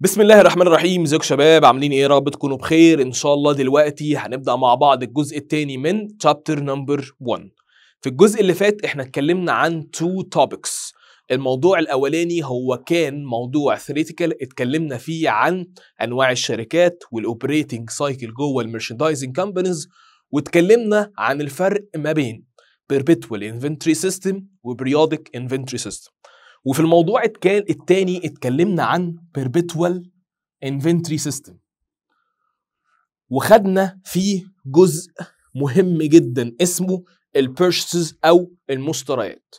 بسم الله الرحمن الرحيم ازيكم شباب عاملين ايه يا رب تكونوا بخير ان شاء الله دلوقتي هنبدا مع بعض الجزء الثاني من تشابتر نمبر 1 في الجزء اللي فات احنا اتكلمنا عن تو توبكس الموضوع الاولاني هو كان موضوع ثريتيكال اتكلمنا فيه عن انواع الشركات والاوبريتنج سايكل جوه الميرشندايزنج كامبانيز واتكلمنا عن الفرق ما بين perpetual inventory system وبريودك periodic inventory system وفي الموضوع الثاني اتكلمنا عن perpetual inventory system وخدنا فيه جزء مهم جدا اسمه البيرشز او المشتريات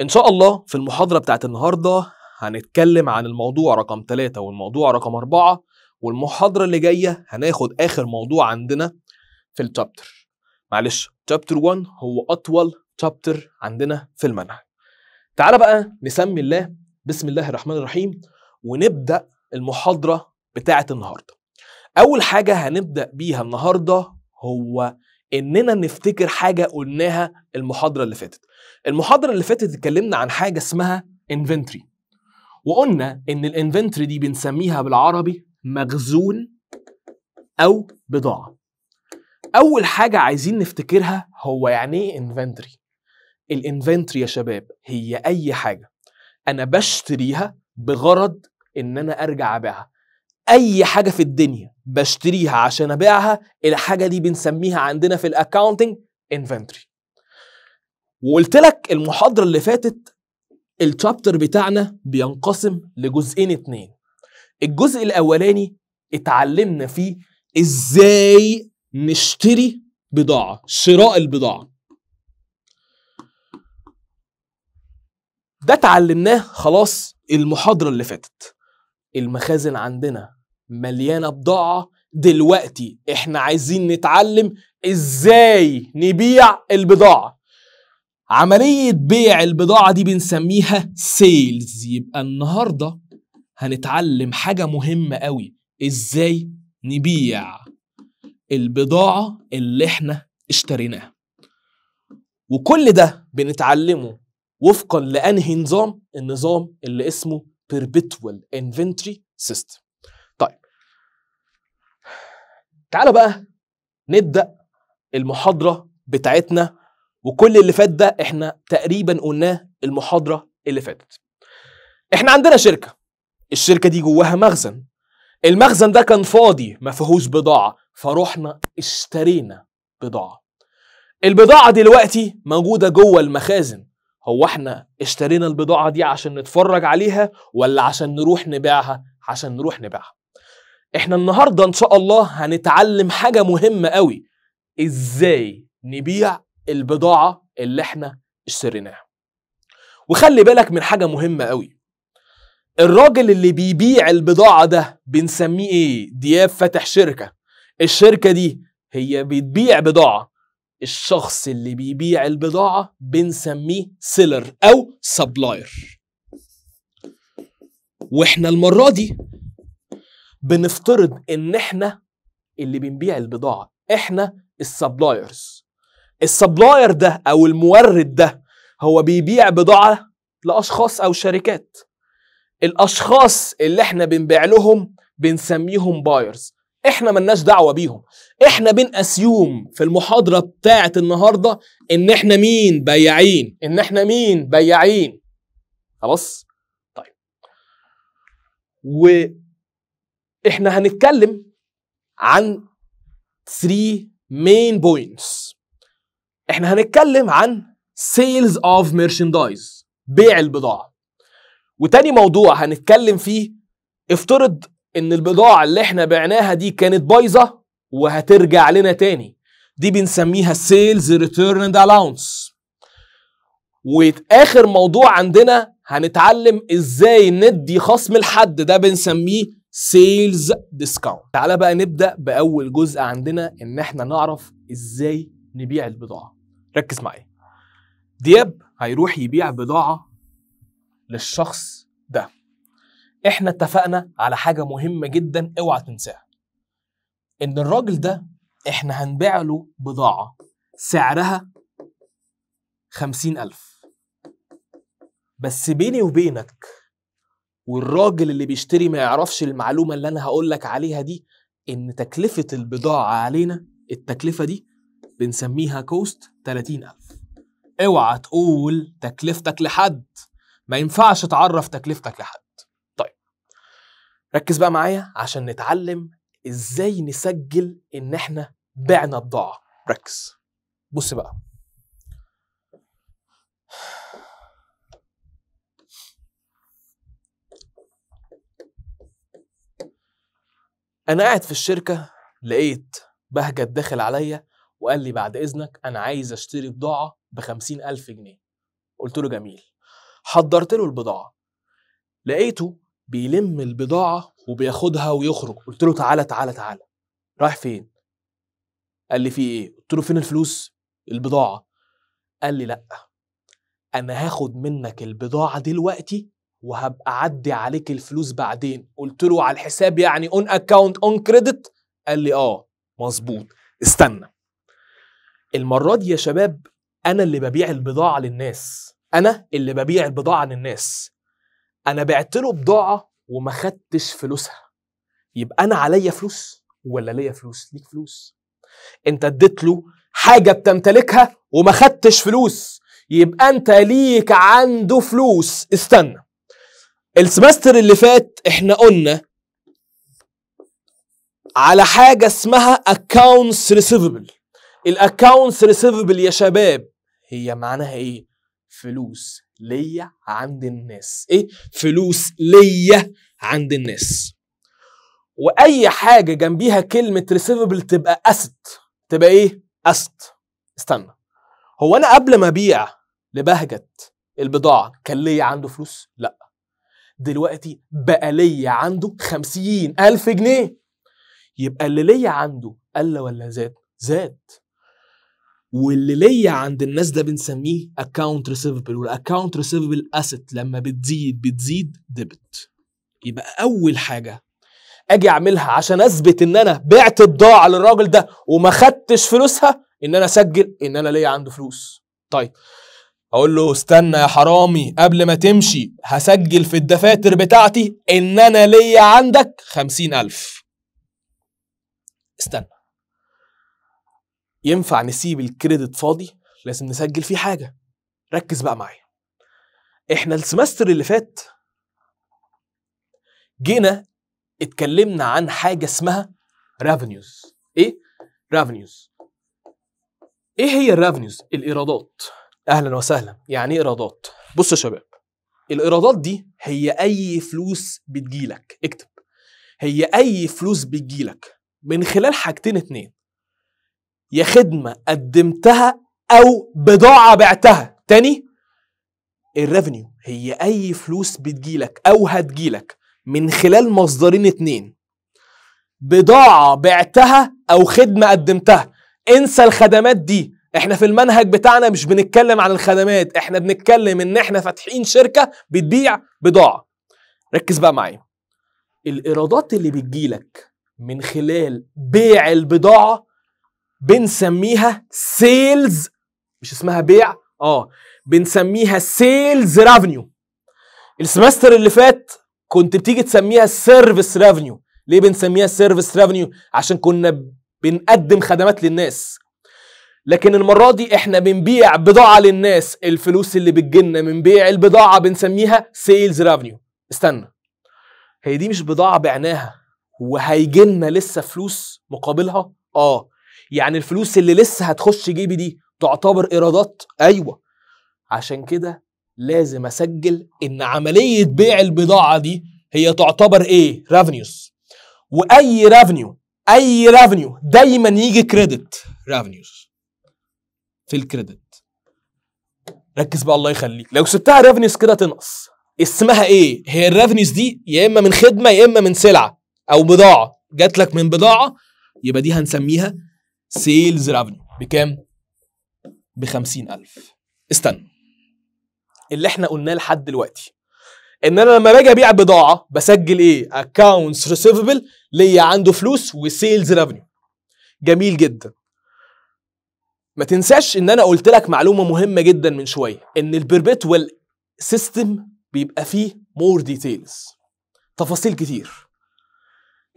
ان شاء الله في المحاضره بتاعت النهارده هنتكلم عن الموضوع رقم ثلاثة والموضوع رقم أربعة والمحاضره اللي جايه هناخد اخر موضوع عندنا في التشابتر معلش تشابتر 1 هو اطول تشابتر عندنا في المنهج تعال بقى نسمي الله بسم الله الرحمن الرحيم ونبدأ المحاضرة بتاعة النهاردة أول حاجة هنبدأ بيها النهاردة هو إننا نفتكر حاجة قلناها المحاضرة اللي فاتت المحاضرة اللي فاتت اتكلمنا عن حاجة اسمها انفنتري وقلنا إن الانفنتري دي بنسميها بالعربي مخزون أو بضاعة أول حاجة عايزين نفتكرها هو يعني إيه انفنتري الانفنتري يا شباب هي اي حاجه انا بشتريها بغرض ان انا ارجع ابيعها اي حاجه في الدنيا بشتريها عشان ابيعها الحاجه دي بنسميها عندنا في الاكاونتنج انفنتري وقلت لك المحاضره اللي فاتت التشابتر بتاعنا بينقسم لجزئين اتنين الجزء الاولاني اتعلمنا فيه ازاي نشتري بضاعه شراء البضاعه ده اتعلمناه خلاص المحاضرة اللي فاتت المخازن عندنا مليانة بضاعة دلوقتي احنا عايزين نتعلم ازاي نبيع البضاعة عملية بيع البضاعة دي بنسميها سيلز يبقى النهاردة هنتعلم حاجة مهمة قوي ازاي نبيع البضاعة اللي احنا اشتريناها وكل ده بنتعلمه وفقا لانهي نظام النظام اللي اسمه perpetual inventory system طيب تعالى بقى نبدا المحاضره بتاعتنا وكل اللي فات ده احنا تقريبا قلناه المحاضره اللي فاتت احنا عندنا شركه الشركه دي جواها مخزن المخزن ده كان فاضي ما فيهوش بضاعه فروحنا اشترينا بضاعه البضاعه دلوقتي موجوده جوه المخازن هو احنا اشترينا البضاعة دي عشان نتفرج عليها ولا عشان نروح نبيعها عشان نروح نبيعها احنا النهاردة ان شاء الله هنتعلم حاجة مهمة قوي ازاي نبيع البضاعة اللي احنا اشتريناها وخلي بالك من حاجة مهمة قوي الراجل اللي بيبيع البضاعة ده بنسميه ايه؟ دياب فاتح شركة الشركة دي هي بتبيع بضاعة الشخص اللي بيبيع البضاعة بنسميه سيلر أو سبلاير واحنا المرة دي بنفترض ان احنا اللي بنبيع البضاعة احنا السبلايرز السبلاير ده او المورد ده هو بيبيع بضاعة لأشخاص أو شركات الأشخاص اللي احنا بنبيع لهم بنسميهم بايرز احنا ملناش دعوه بيهم احنا بنأسيوم في المحاضره بتاعه النهارده ان احنا مين بياعين ان احنا مين بياعين خلاص طيب واحنا هنتكلم عن 3 مين بوينتس احنا هنتكلم عن سيلز اوف ميرشندايز بيع البضاعه وتاني موضوع هنتكلم فيه افترض ان البضاعه اللي احنا بعناها دي كانت بايظه وهترجع لنا تاني دي بنسميها سيلز ريتيرن اند الاونس واخر موضوع عندنا هنتعلم ازاي ندي خصم الحد ده بنسميه سيلز ديسكاونت تعالى بقى نبدا باول جزء عندنا ان احنا نعرف ازاي نبيع البضاعه ركز معايا دياب هيروح يبيع بضاعه للشخص ده احنا اتفقنا على حاجه مهمه جدا اوعى تنساها ان الراجل ده احنا هنبيع له بضاعه سعرها خمسين ألف بس بيني وبينك والراجل اللي بيشتري ما يعرفش المعلومة اللي أنا هقولك عليها دي إن تكلفة البضاعة علينا التكلفة دي بنسميها كوست الف اوعى تقول تكلفتك لحد ما ينفعش تعرف تكلفتك لحد ركز بقى معايا عشان نتعلم ازاي نسجل ان احنا بعنا بضاعه ركز بص بقى انا قاعد في الشركه لقيت بهجت داخل عليا وقال لي بعد اذنك انا عايز اشتري بضاعه ب ألف جنيه قلت له جميل حضرت له البضاعه لقيته بيلم البضاعه وبياخدها ويخرج قلت له تعالى تعالى تعالى رايح فين قال لي في ايه قلت له فين الفلوس البضاعه قال لي لا انا هاخد منك البضاعه دلوقتي وهبقى اعدي عليك الفلوس بعدين قلت له على الحساب يعني اون اكاونت اون كريدت قال لي اه مظبوط استنى المره دي يا شباب انا اللي ببيع البضاعه للناس انا اللي ببيع البضاعه للناس انا بعت له بضاعه وما خدتش فلوسها يبقى انا عليا فلوس ولا ليا فلوس ليك فلوس انت اديت له حاجه بتمتلكها وما خدتش فلوس يبقى انت ليك عنده فلوس استنى السمستر اللي فات احنا قلنا على حاجه اسمها accounts receivable الاكاونتس ريسيفبل يا شباب هي معناها ايه فلوس ليا عند الناس ايه فلوس ليا عند الناس واي حاجه جنبيها كلمه ريسيفبل تبقى اسد تبقى ايه اسد استنى هو انا قبل ما ابيع لبهجه البضاعه كان ليا عنده فلوس لا دلوقتي بقى ليا عنده خمسين ألف جنيه يبقى اللي ليا عنده قل ولا زاد زاد واللي ليا عند الناس ده بنسميه اكونت ريسيفبل والاكونت ريسيفبل اسيت لما بتزيد بتزيد ديبت يبقى اول حاجه اجي اعملها عشان اثبت ان انا بعت بضاعه للراجل ده وما خدتش فلوسها ان انا اسجل ان انا ليا عنده فلوس طيب اقول له استنى يا حرامي قبل ما تمشي هسجل في الدفاتر بتاعتي ان انا ليا عندك خمسين الف استنى ينفع نسيب الكريدت فاضي لازم نسجل فيه حاجه ركز بقى معايا احنا السمستر اللي فات جينا اتكلمنا عن حاجه اسمها ريفينيوز ايه ريفينيوز ايه هي الريفينيوز الايرادات اهلا وسهلا يعني ايه ايرادات بصوا يا شباب الايرادات دي هي اي فلوس بتجيلك اكتب هي اي فلوس بتجيلك من خلال حاجتين اتنين يا خدمة قدمتها أو بضاعة بعتها تاني الريفنيو هي أي فلوس بتجيلك أو هتجيلك من خلال مصدرين اتنين بضاعة بعتها أو خدمة قدمتها انسى الخدمات دي احنا في المنهج بتاعنا مش بنتكلم عن الخدمات احنا بنتكلم ان احنا فاتحين شركة بتبيع بضاعة ركز بقى معايا الايرادات اللي بتجيلك من خلال بيع البضاعة بنسميها سيلز مش اسمها بيع اه بنسميها سيلز رافنيو السمستر اللي فات كنت بتيجي تسميها سيرفيس رافنيو ليه بنسميها سيرفيس رافنيو عشان كنا بنقدم خدمات للناس لكن المره دي احنا بنبيع بضاعه للناس الفلوس اللي بتجيلنا من بيع البضاعه بنسميها سيلز رافنيو استنى هي دي مش بضاعه بعناها وهيجي لنا لسه فلوس مقابلها اه يعني الفلوس اللي لسه هتخش جيبي دي تعتبر ايرادات ايوه عشان كده لازم اسجل ان عمليه بيع البضاعه دي هي تعتبر ايه ريفنيوز واي ريفنيو اي ريفنيو دايما يجي كريدت ريفنيوز في الكريدت ركز بقى الله يخليك لو سبتها ريفنيوز كده تنقص اسمها ايه هي الريفنيوز دي يا اما من خدمه يا اما من سلعه او بضاعه جات لك من بضاعه يبقى دي هنسميها سيلز ريفنيو بكام؟ ب 50000 استنى اللي احنا قلناه لحد دلوقتي ان انا لما باجي ابيع بضاعه بسجل ايه؟ اكونتس ريسيفبل ليا عنده فلوس وسيلز ريفنيو جميل جدا ما تنساش ان انا قلت لك معلومه مهمه جدا من شويه ان البيربتوال سيستم بيبقى فيه مور ديتيلز تفاصيل كتير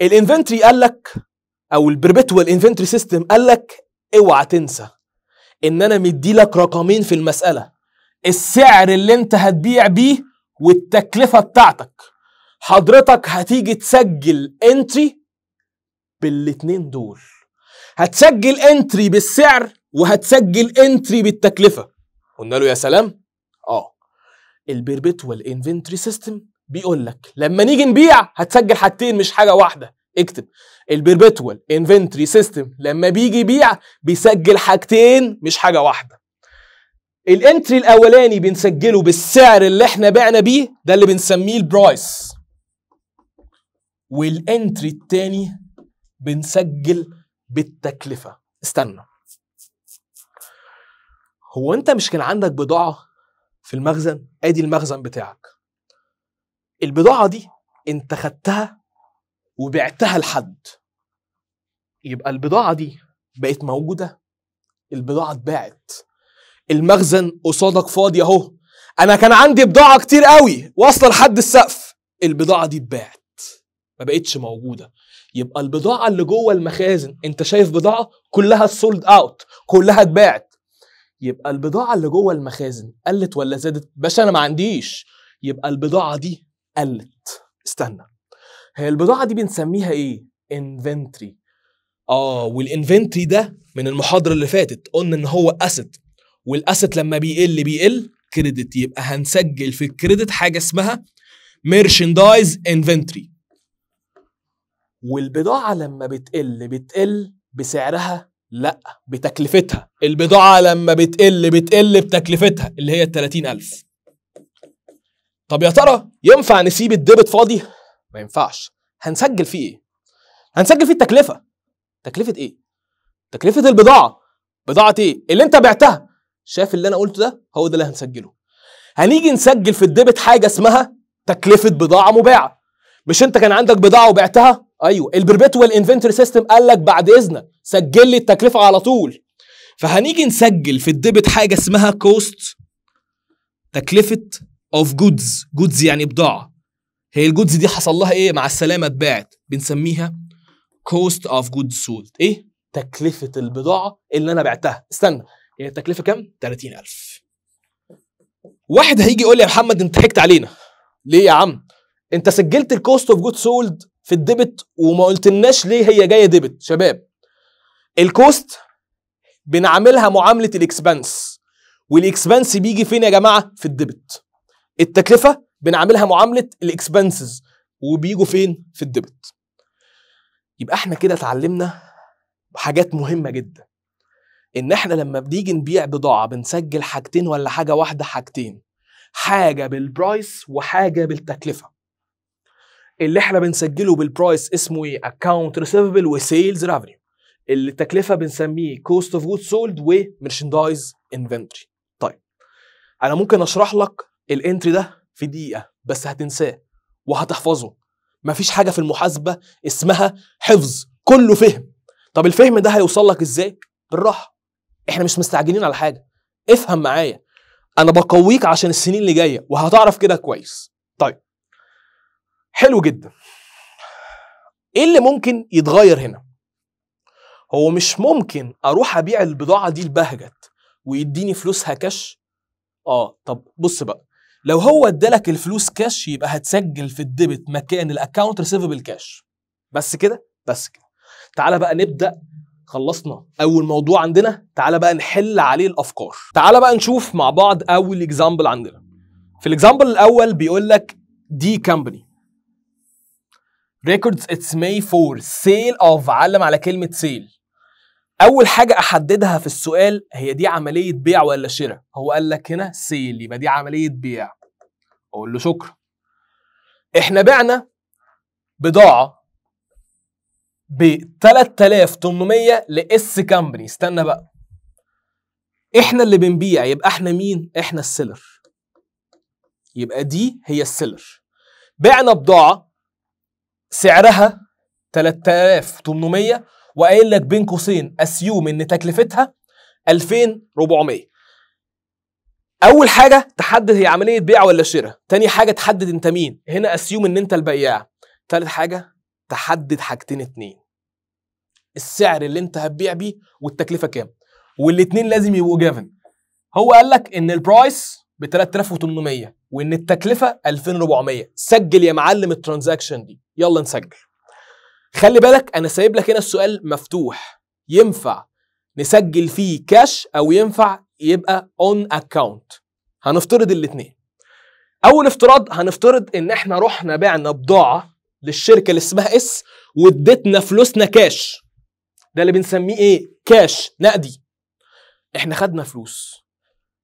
الانفنتري قال لك او البربتوال انفنتري سيستم قال لك اوعى تنسى ان انا مدي لك رقمين في المساله السعر اللي انت هتبيع بيه والتكلفه بتاعتك حضرتك هتيجي تسجل انتري بالاتنين دول هتسجل انتري بالسعر وهتسجل انتري بالتكلفه قلنا له يا سلام اه البربتوال انفنتري سيستم بيقول لك لما نيجي نبيع هتسجل حاجتين مش حاجه واحده اكتب البربتوال انفنتري سيستم لما بيجي يبيع بيسجل حاجتين مش حاجه واحده الانتري الاولاني بنسجله بالسعر اللي احنا بعنا بيه ده اللي بنسميه البرايس والانتري الثاني بنسجل بالتكلفه استنى هو انت مش كان عندك بضاعه في المخزن ادي المخزن بتاعك البضاعه دي انت خدتها وبعتها لحد يبقى البضاعة دي بقت موجودة البضاعة اتباعت المخزن قصادك فاضي اهو انا كان عندي بضاعة كتير قوي واصلة لحد السقف البضاعة دي اتباعت ما بقتش موجودة يبقى البضاعة اللي جوه المخازن انت شايف بضاعة كلها سولد اوت كلها اتباعت يبقى البضاعة اللي جوه المخازن قلت ولا زادت؟ باشا انا ما عنديش يبقى البضاعة دي قلت استنى هي البضاعه دي بنسميها ايه انفنتري اه والانفنتري ده من المحاضره اللي فاتت قلنا ان هو اسيت والاسيت لما بيقل بيقل كريدت يبقى هنسجل في الكريدت حاجه اسمها ميرشندايز انفنتري والبضاعه لما بتقل بتقل بسعرها لا بتكلفتها البضاعه لما بتقل بتقل بتكلفتها اللي هي ال 30000 طب يا ترى ينفع نسيب الديبت فاضي ما ينفعش هنسجل فيه ايه هنسجل فيه التكلفه تكلفه ايه تكلفه البضاعه بضاعه ايه اللي انت بعتها شايف اللي انا قلته ده هو ده اللي هنسجله هنيجي نسجل في الديبت حاجه اسمها تكلفه بضاعه مباعه مش انت كان عندك بضاعه وبعتها ايوه البربتوال انفنتوري سيستم قال لك بعد اذنك سجل لي التكلفه على طول فهنيجي نسجل في الديبت حاجه اسمها كوست تكلفه اوف جودز جودز يعني بضاعه هي الجودز دي حصل لها ايه مع السلامه اتباعت بنسميها كوست اوف جودز سولد ايه تكلفه البضاعه اللي انا بعتها استنى هي التكلفه كام 30000 واحد هيجي يقول لي يا محمد انت ضحكت علينا ليه يا عم انت سجلت الكوست اوف جود سولد في الديبت وما قلتلناش ليه هي جايه ديبت شباب الكوست بنعملها معامله الاكسبنس والاكسبنس بيجي فين يا جماعه في الديبت التكلفه بنعملها معامله الاكسبنسز وبيجوا فين في الديبت يبقى احنا كده اتعلمنا حاجات مهمه جدا ان احنا لما بنيجي نبيع بضاعه بنسجل حاجتين ولا حاجه واحده حاجتين حاجه بالبرايس وحاجه بالتكلفه اللي احنا بنسجله بالبرايس اسمه ايه اكونت ريسيفبل وسيلز ريفينيو اللي التكلفه بنسميه كوست اوف جود سولد ومرشندايز انفنتوري طيب انا ممكن اشرح لك الانتري ده في دقيقه بس هتنساه وهتحفظه مفيش حاجه في المحاسبه اسمها حفظ كله فهم طب الفهم ده هيوصل لك ازاي بالراحه احنا مش مستعجلين على حاجه افهم معايا انا بقويك عشان السنين اللي جايه وهتعرف كده كويس طيب حلو جدا ايه اللي ممكن يتغير هنا هو مش ممكن اروح ابيع البضاعه دي لبهجت ويديني فلوسها كاش اه طب بص بقى لو هو ادالك الفلوس كاش يبقى هتسجل في الديبت مكان الاكونت ريسيفبل كاش بس كده بس كده تعالى بقى نبدا خلصنا اول موضوع عندنا تعالى بقى نحل عليه الافكار تعالى بقى نشوف مع بعض اول اكزامبل عندنا في الاكزامبل الاول بيقول لك دي كامباني ريكوردز اتس ماي فور سيل اوف علم على كلمه سيل اول حاجه احددها في السؤال هي دي عمليه بيع ولا شراء هو قال لك هنا سيل يبقى دي عمليه بيع اقول له شكرا احنا بعنا بضاعه ب 3800 لاس كامبني استنى بقى احنا اللي بنبيع يبقى احنا مين احنا السيلر يبقى دي هي السيلر بعنا بضاعه سعرها 3800 وقايل لك بين قوسين اسيوم ان تكلفتها 2400 اول حاجه تحدد هي عمليه بيع ولا شراء تاني حاجه تحدد انت مين هنا اسيوم ان انت البياع تالت حاجه تحدد حاجتين اتنين السعر اللي انت هتبيع بيه والتكلفه كام والاتنين لازم يبقوا جافن هو قال لك ان البرايس ب 3800 وان التكلفه 2400 سجل يا معلم الترانزاكشن دي يلا نسجل خلي بالك انا سايب لك هنا السؤال مفتوح ينفع نسجل فيه كاش او ينفع يبقى اون اكونت هنفترض الاثنين اول افتراض هنفترض ان احنا رحنا بعنا بضاعه للشركه اللي اسمها اس واديتنا فلوسنا كاش ده اللي بنسميه ايه كاش نقدي احنا خدنا فلوس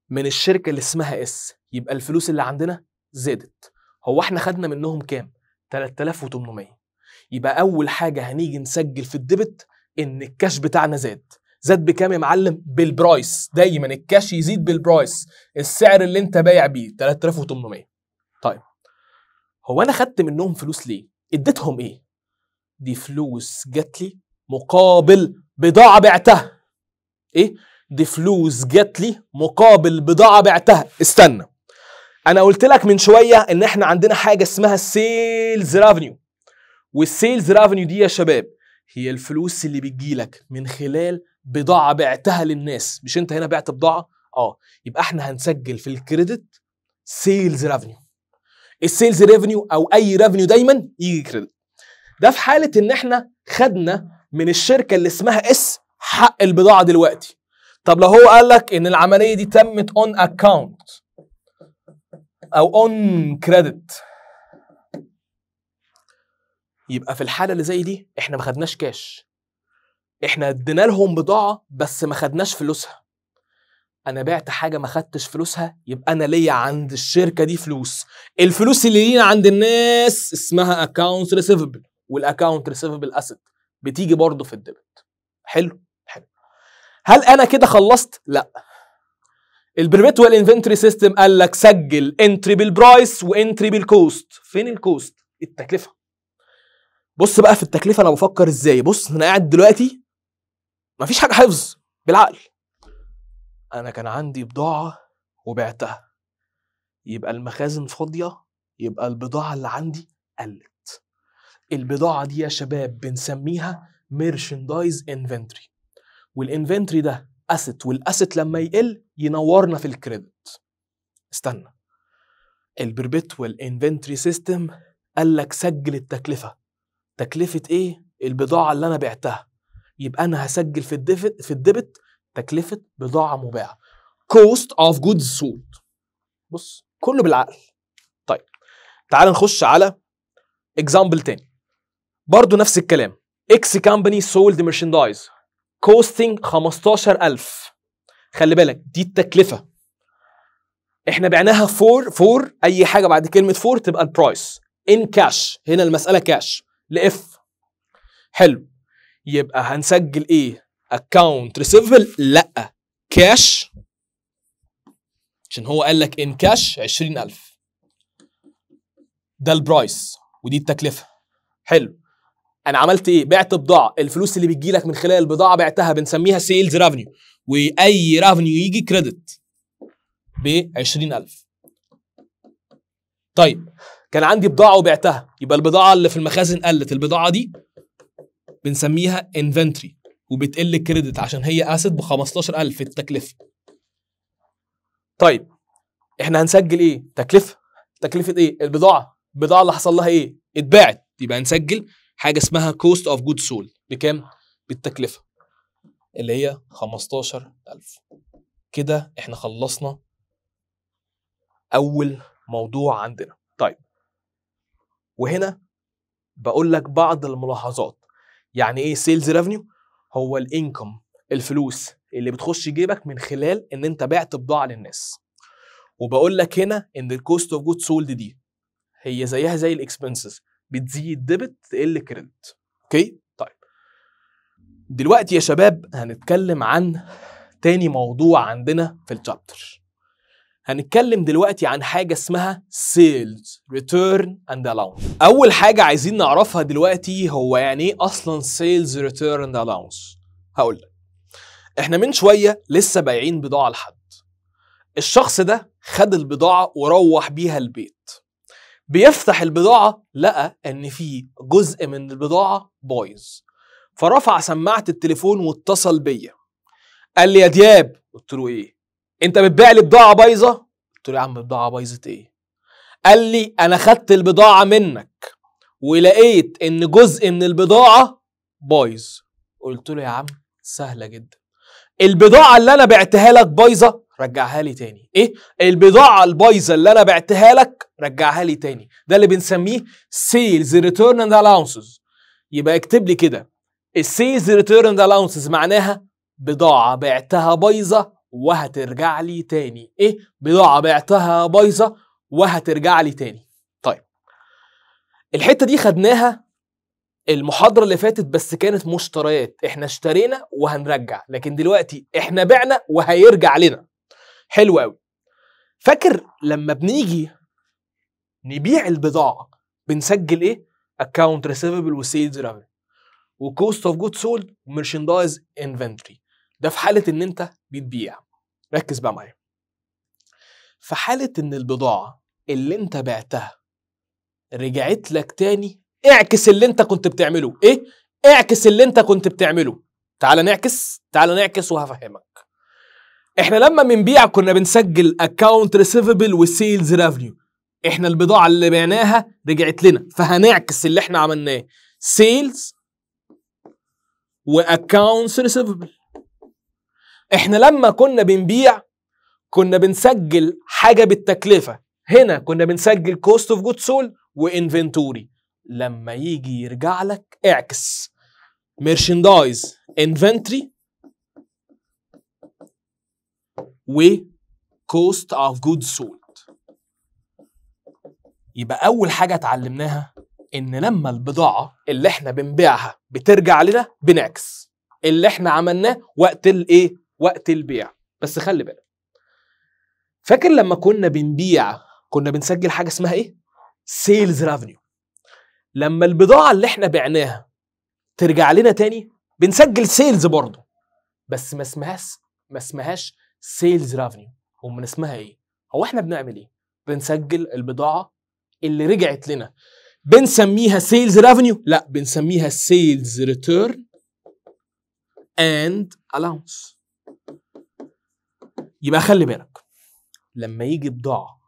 من الشركه اللي اسمها اس يبقى الفلوس اللي عندنا زادت هو احنا خدنا منهم كام 3800 يبقى اول حاجه هنيجي نسجل في الديبت ان الكاش بتاعنا زاد زاد بكام يا معلم بالبرايس دايما الكاش يزيد بالبرايس السعر اللي انت بايع بيه 3800 طيب هو انا خدت منهم فلوس ليه اديتهم ايه دي فلوس جات لي مقابل بضاعه بعتها ايه دي فلوس جات لي مقابل بضاعه بعتها استنى انا قلت لك من شويه ان احنا عندنا حاجه اسمها السيلز رافنيو والسيلز رافنيو دي يا شباب هي الفلوس اللي بتجيلك من خلال بضاعه بعتها للناس مش انت هنا بعت بضاعه اه يبقى احنا هنسجل في الكريدت سيلز ريفينيو السيلز ريفينيو او اي ريفينيو دايما يجي كريدت ده في حاله ان احنا خدنا من الشركه اللي اسمها اس حق البضاعه دلوقتي طب لو هو قال لك ان العمليه دي تمت اون اكاونت او اون كريدت يبقى في الحاله اللي زي دي احنا ما خدناش كاش احنا ادينا لهم بضاعه بس ما خدناش فلوسها انا بعت حاجه ما خدتش فلوسها يبقى انا ليا عند الشركه دي فلوس الفلوس اللي لينا عند الناس اسمها اكاونت ريسيفبل والاكاونت ريسيفبل اسيت بتيجي برضه في الديبت حلو حلو هل انا كده خلصت لا البريبتوال انفنتوري سيستم قال لك سجل انتري بالبرايس وانتري بالكوست فين الكوست التكلفه بص بقى في التكلفه انا بفكر ازاي بص انا قاعد دلوقتي مفيش حاجه حفظ بالعقل انا كان عندي بضاعه وبعتها يبقى المخازن فاضيه يبقى البضاعه اللي عندي قلت البضاعه دي يا شباب بنسميها ميرشندايز انفنتوري والانفنتري ده اسيت والاسيت لما يقل ينورنا في الكريدت استنى البربتوال والانفنتوري سيستم قال لك سجل التكلفه تكلفه ايه البضاعه اللي انا بعتها يبقى انا هسجل في الديفت في الديبت تكلفه بضاعه مباعه كوست اوف جودز سولد بص كله بالعقل طيب تعال نخش على اكزامبل تاني برضو نفس الكلام اكس كامباني سولد ميرشندايز كوستنج 15000 خلي بالك دي التكلفه احنا بعناها فور فور اي حاجه بعد كلمه فور تبقى البرايس ان كاش هنا المساله كاش لاف حلو يبقى هنسجل ايه اكونت ريسيفبل لا كاش عشان هو قال لك ان كاش 20000 ده البرايس ودي التكلفه حلو انا عملت ايه بعت بضاعه الفلوس اللي بتجي لك من خلال البضاعه بعتها بنسميها سيلز ريفنيو واي ريفنيو يجي كريدت ب 20000 طيب كان عندي بضاعه وبعتها يبقى البضاعه اللي في المخازن قلت البضاعه دي بنسميها انفنتري وبتقل الكريدت عشان هي اسيت ب 15000 التكلفه طيب احنا هنسجل ايه تكلفه تكلفه ايه البضاعه البضاعه اللي حصل لها ايه اتباعت يبقى هنسجل حاجه اسمها كوست اوف جود سول بكام بالتكلفه اللي هي 15000 كده احنا خلصنا اول موضوع عندنا طيب وهنا بقول لك بعض الملاحظات يعني ايه سيلز ريفينيو هو الانكم الفلوس اللي بتخش جيبك من خلال ان انت بعت بضاعه للناس وبقول لك هنا ان الكوست اوف جود سولد دي هي زيها زي الاكسبنسز بتزيد ديبت تقل كريدت اوكي طيب دلوقتي يا شباب هنتكلم عن تاني موضوع عندنا في التشابتر هنتكلم دلوقتي عن حاجة اسمها سيلز ريتيرن اند الاونس أول حاجة عايزين نعرفها دلوقتي هو يعني إيه أصلا سيلز ريتيرن اند هقول لك إحنا من شوية لسه بايعين بضاعة لحد الشخص ده خد البضاعة وروح بيها البيت بيفتح البضاعة لقى إن في جزء من البضاعة بايظ فرفع سماعة التليفون واتصل بيا قال لي يا دياب قلت له إيه انت بتبيع لي بضاعه بايظه قلت له يا عم بضاعه بايظه ايه قال لي انا خدت البضاعه منك ولقيت ان جزء من البضاعه بايظ قلت له يا عم سهله جدا البضاعه اللي انا بعتها لك بايظه رجعها لي تاني ايه البضاعه البايظه اللي انا بعتها لك رجعها لي تاني ده اللي بنسميه سيلز ريتيرن اند الاونسز يبقى اكتب لي كده السيلز ريتيرن اند الاونسز معناها بضاعه بعتها بايظه وهترجع لي تاني ايه بضاعه بعتها بايظه وهترجع لي تاني طيب الحته دي خدناها المحاضره اللي فاتت بس كانت مشتريات احنا اشترينا وهنرجع لكن دلوقتي احنا بعنا وهيرجع لنا حلو قوي فاكر لما بنيجي نبيع البضاعه بنسجل ايه اكونت ريسيفبل وسيلز cost وكوست اوف جود سولد ومرشندايز inventory ده في حاله ان انت بتبيع ركز بقى معايا في حاله ان البضاعه اللي انت بعتها رجعت لك تاني اعكس اللي انت كنت بتعمله ايه اعكس اللي انت كنت بتعمله تعال نعكس تعال نعكس وهفهمك احنا لما بنبيع كنا بنسجل اكونت ريسيفبل وسيلز ريفنيو احنا البضاعه اللي بعناها رجعت لنا فهنعكس اللي احنا عملناه سيلز واكونتس ريسيفبل احنا لما كنا بنبيع كنا بنسجل حاجه بالتكلفه هنا كنا بنسجل كوست اوف جود سول وانفنتوري لما يجي يرجع لك اعكس ميرشندايز انفنتري وكوست اوف جود سولد يبقى اول حاجه اتعلمناها ان لما البضاعه اللي احنا بنبيعها بترجع لنا بنعكس اللي احنا عملناه وقت الايه وقت البيع بس خلي بالك فاكر لما كنا بنبيع كنا بنسجل حاجه اسمها ايه سيلز ريفينيو لما البضاعه اللي احنا بعناها ترجع لنا تاني بنسجل سيلز برضه بس ما اسمهاش ما اسمهاش سيلز ريفينيو امال اسمها ايه هو احنا بنعمل ايه بنسجل البضاعه اللي رجعت لنا بنسميها سيلز ريفينيو لا بنسميها سيلز ريتيرن اند allowance يبقى خلي بالك لما يجي بضاعة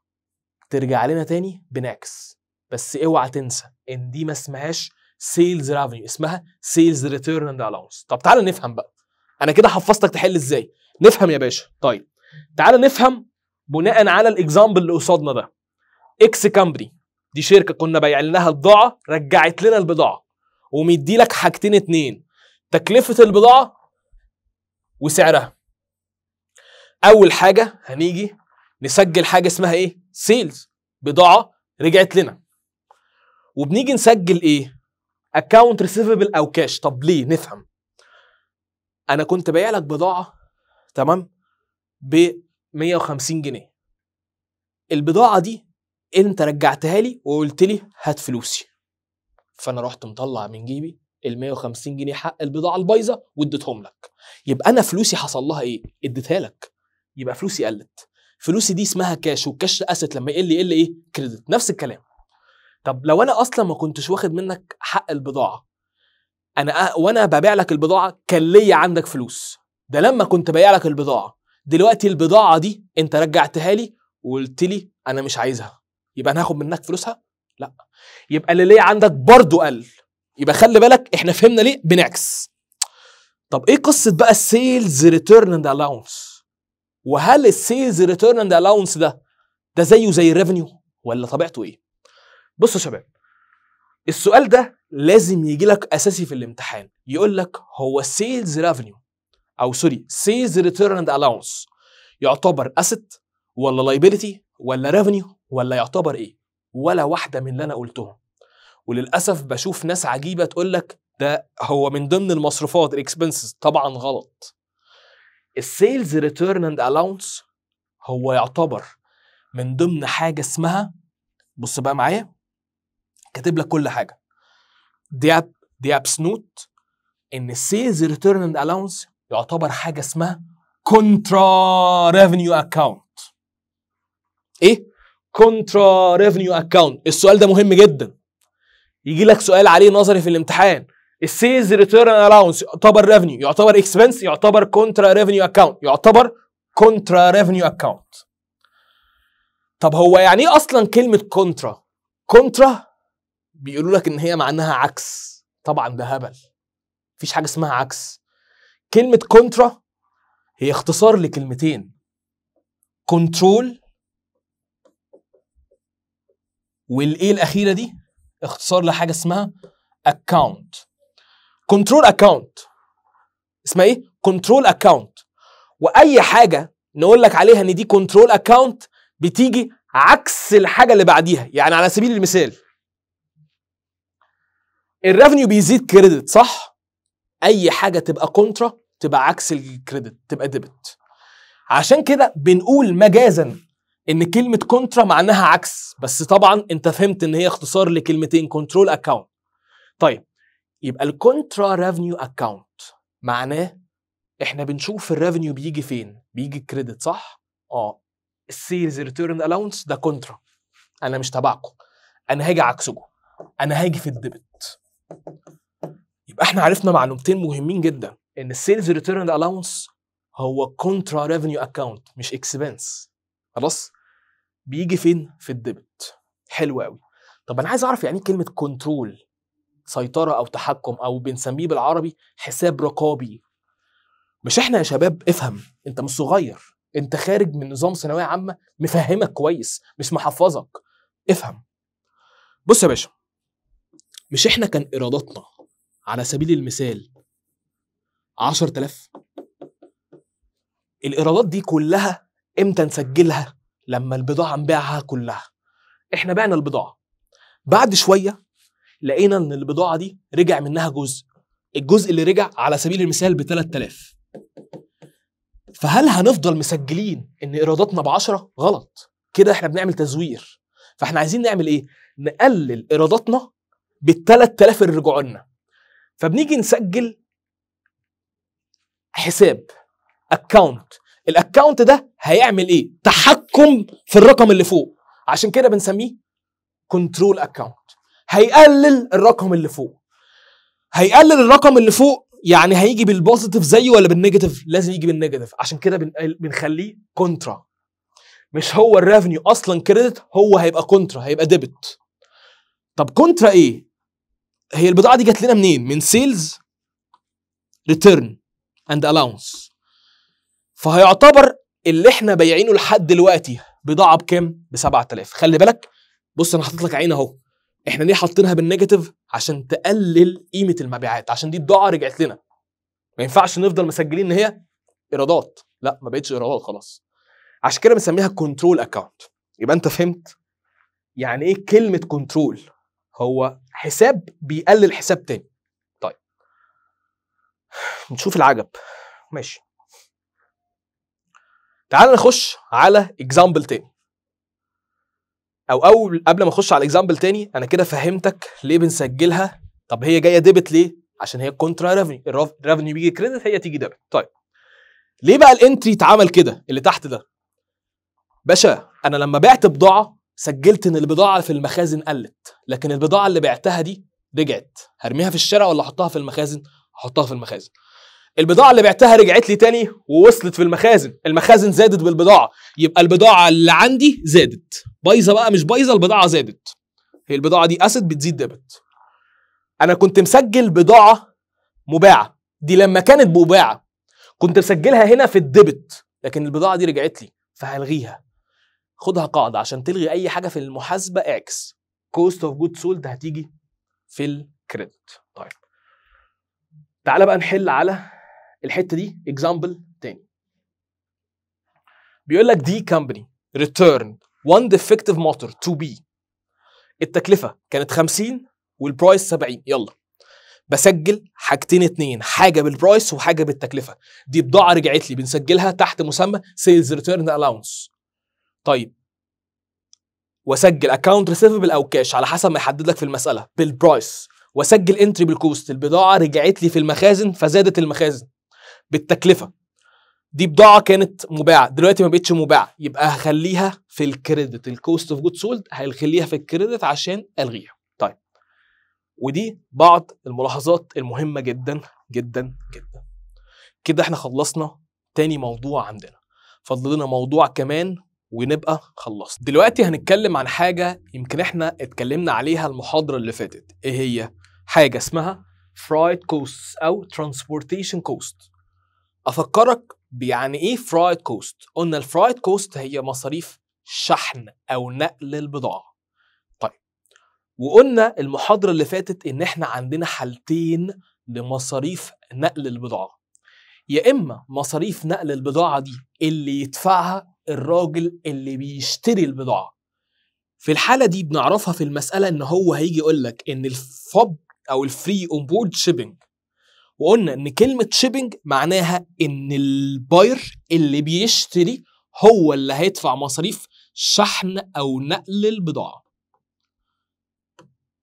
ترجع لنا تاني بنعكس بس اوعى تنسى ان دي ما اسمهاش سيلز ريفينيو اسمها سيلز ريتيرن اند الاونس طب تعالى نفهم بقى انا كده حفظتك تحل ازاي نفهم يا باشا طيب تعالى نفهم بناء على الاكزامبل اللي قصادنا ده اكس كامبري دي شركه كنا بايعين لها بضاعه رجعت لنا البضاعه ومدي لك حاجتين اتنين تكلفه البضاعه وسعرها اول حاجه هنيجي نسجل حاجه اسمها ايه سيلز بضاعه رجعت لنا وبنيجي نسجل ايه اكونت ريسيفبل او كاش طب ليه نفهم انا كنت بايع لك بضاعه تمام ب 150 جنيه البضاعه دي انت رجعتها لي وقلت لي هات فلوسي فانا رحت مطلع من جيبي ال 150 جنيه حق البضاعه البايظه واديتهم لك يبقى انا فلوسي حصل لها ايه اديتها لك يبقى فلوسي قلت فلوسي دي اسمها كاش والكاش اسيت لما يقل يقل ايه كريدت نفس الكلام طب لو انا اصلا ما كنتش واخد منك حق البضاعه انا وانا ببيع لك البضاعه كان ليا عندك فلوس ده لما كنت بايع لك البضاعه دلوقتي البضاعه دي انت رجعتها لي وقلت لي انا مش عايزها يبقى انا هاخد منك فلوسها لا يبقى اللي ليا عندك برضه قل يبقى خلي بالك احنا فهمنا ليه بنعكس طب ايه قصه بقى السيلز ريتيرن اند الاونس وهل السيلز ريتيرن اند الاونس ده ده زيه زي الريفينيو ولا طبيعته ايه بصوا يا شباب السؤال ده لازم يجي لك اساسي في الامتحان يقول لك هو السيلز ريفينيو او سوري سيلز ريتيرن اند الاونس يعتبر اسيت ولا لايبيليتي ولا ريفينيو ولا يعتبر ايه ولا واحده من اللي انا قلتهم وللاسف بشوف ناس عجيبه تقول لك ده هو من ضمن المصروفات الاكسبنسز طبعا غلط السيلز ريتيرن اند الاونس هو يعتبر من ضمن حاجه اسمها بص بقى معايا كاتب لك كل حاجه دي اب دي ابس نوت ان السيلز ريتيرن اند الاونس يعتبر حاجه اسمها كونترا ريفينيو اكاونت ايه كونترا ريفينيو اكاونت السؤال ده مهم جدا يجي لك سؤال عليه نظري في الامتحان السيلز ريتيرن الاونس يعتبر ريفينيو يعتبر اكسبنس يعتبر كونترا ريفينيو اكاونت يعتبر كونترا ريفينيو اكاونت طب هو يعني ايه اصلا كلمه كونترا كونترا بيقولوا لك ان هي معناها عكس طبعا ده هبل مفيش حاجه اسمها عكس كلمه كونترا هي اختصار لكلمتين كنترول والايه الاخيره دي اختصار لحاجه اسمها account كنترول اكونت اسمها ايه كنترول اكونت واي حاجه نقول لك عليها ان دي كنترول اكونت بتيجي عكس الحاجه اللي بعديها يعني على سبيل المثال الريفنيو بيزيد كريدت صح اي حاجه تبقى كونترا تبقى عكس الكريدت تبقى ديبت عشان كده بنقول مجازا ان كلمه كونترا معناها عكس بس طبعا انت فهمت ان هي اختصار لكلمتين كنترول اكونت طيب يبقى الكونترا ريفنيو اكاونت معناه احنا بنشوف الريفنيو بيجي فين بيجي الكريدت صح اه السيلز ريتيرن الاونس ده كونترا انا مش تبعكم انا هاجي عكسكم انا هاجي في الديبت يبقى احنا عرفنا معلومتين مهمين جدا ان السيلز ريتيرن الاونس هو كونترا ريفنيو اكاونت مش اكسبنس خلاص بيجي فين في الديبت حلو قوي طب انا عايز اعرف يعني ايه كلمه كنترول سيطرة أو تحكم أو بنسميه بالعربي حساب رقابي مش احنا يا شباب افهم انت مش صغير انت خارج من نظام ثانوية عامة مفهمك كويس مش محفظك افهم بص يا باشا مش احنا كان إيراداتنا على سبيل المثال 10000 الإيرادات دي كلها امتى نسجلها لما البضاعة نبيعها كلها احنا بعنا البضاعة بعد شوية لقينا ان البضاعه دي رجع منها جزء الجزء اللي رجع على سبيل المثال ب 3000 فهل هنفضل مسجلين ان ايراداتنا ب 10 غلط كده احنا بنعمل تزوير فاحنا عايزين نعمل ايه نقلل ايراداتنا بال 3000 اللي رجعوا لنا فبنيجي نسجل حساب اكونت الاكونت ده هيعمل ايه تحكم في الرقم اللي فوق عشان كده بنسميه كنترول اكونت هيقلل الرقم اللي فوق هيقلل الرقم اللي فوق يعني هيجي بالبوزيتيف زيه ولا بالنيجاتيف لازم يجي بالنيجاتيف عشان كده بنخليه كونترا مش هو الريفنيو اصلا كريدت هو هيبقى كونترا هيبقى ديبت طب كونترا ايه هي البضاعه دي جات لنا منين من سيلز ريتيرن اند الاونس فهيعتبر اللي احنا بايعينه لحد دلوقتي بضاعه بكام ب 7000 خلي بالك بص انا حاطط لك عين اهو احنا ليه حاطينها بالنيجاتيف عشان تقلل قيمه المبيعات عشان دي بضاعه رجعت لنا ما ينفعش نفضل مسجلين ان هي ايرادات لا ما بقتش ايرادات خلاص عشان كده بنسميها كنترول اكاونت يبقى انت فهمت يعني ايه كلمه كنترول هو حساب بيقلل حساب تاني طيب نشوف العجب ماشي تعال نخش على اكزامبل تاني او اول قبل ما اخش على الاكزامبل تاني انا كده فهمتك ليه بنسجلها طب هي جايه ديبت ليه عشان هي كونترا ريفنيو الريفنيو بيجي كريدت هي تيجي ديبت طيب ليه بقى الانتري اتعمل كده اللي تحت ده باشا انا لما بعت بضاعه سجلت ان البضاعه في المخازن قلت لكن البضاعه اللي بعتها دي رجعت هرميها في الشارع ولا احطها في المخازن احطها في المخازن البضاعه اللي بعتها رجعت لي تاني ووصلت في المخازن المخازن زادت بالبضاعه يبقى البضاعه اللي عندي زادت بايظه بقى مش بايظه البضاعه زادت هي البضاعه دي اسد بتزيد ديبت انا كنت مسجل بضاعه مباعه دي لما كانت مباعه كنت مسجلها هنا في الديبت لكن البضاعه دي رجعت لي فهلغيها خدها قاعده عشان تلغي اي حاجه في المحاسبه اكس كوست اوف جود سولد هتيجي في الكريدت طيب تعالى بقى نحل على الحته دي اكزامبل تاني بيقول لك دي كمباني ريتيرن 1 ديفكتيف موتور 2 بي التكلفه كانت 50 والبرايس 70 يلا بسجل حاجتين اتنين حاجه بالبرايس وحاجه بالتكلفه دي بضاعه رجعت لي بنسجلها تحت مسمى سيلز ريتيرن الاونس طيب واسجل اكونت ريسيفبل او كاش على حسب ما يحدد لك في المساله بالبرايس واسجل انتري بالكوست البضاعه رجعت لي في المخازن فزادت المخازن بالتكلفه دي بضاعه كانت مباعه دلوقتي ما بقتش مباعه يبقى هخليها في الكريدت الكوست اوف جود سولد هخليها في الكريدت عشان الغيها طيب ودي بعض الملاحظات المهمه جدا جدا جدا كده احنا خلصنا تاني موضوع عندنا فاضل لنا موضوع كمان ونبقى خلصنا دلوقتي هنتكلم عن حاجه يمكن احنا اتكلمنا عليها المحاضره اللي فاتت ايه هي حاجه اسمها فرايد كوست او ترانسبورتيشن كوست افكرك بيعني ايه فرايد كوست قلنا الفرايد كوست هي مصاريف شحن او نقل البضاعه طيب وقلنا المحاضره اللي فاتت ان احنا عندنا حالتين لمصاريف نقل البضاعه يا اما مصاريف نقل البضاعه دي اللي يدفعها الراجل اللي بيشتري البضاعه في الحاله دي بنعرفها في المساله ان هو هيجي يقول لك ان الفب او الفري اون بورد شيبنج وقلنا ان كلمه شيبنج معناها ان الباير اللي بيشتري هو اللي هيدفع مصاريف شحن او نقل البضاعه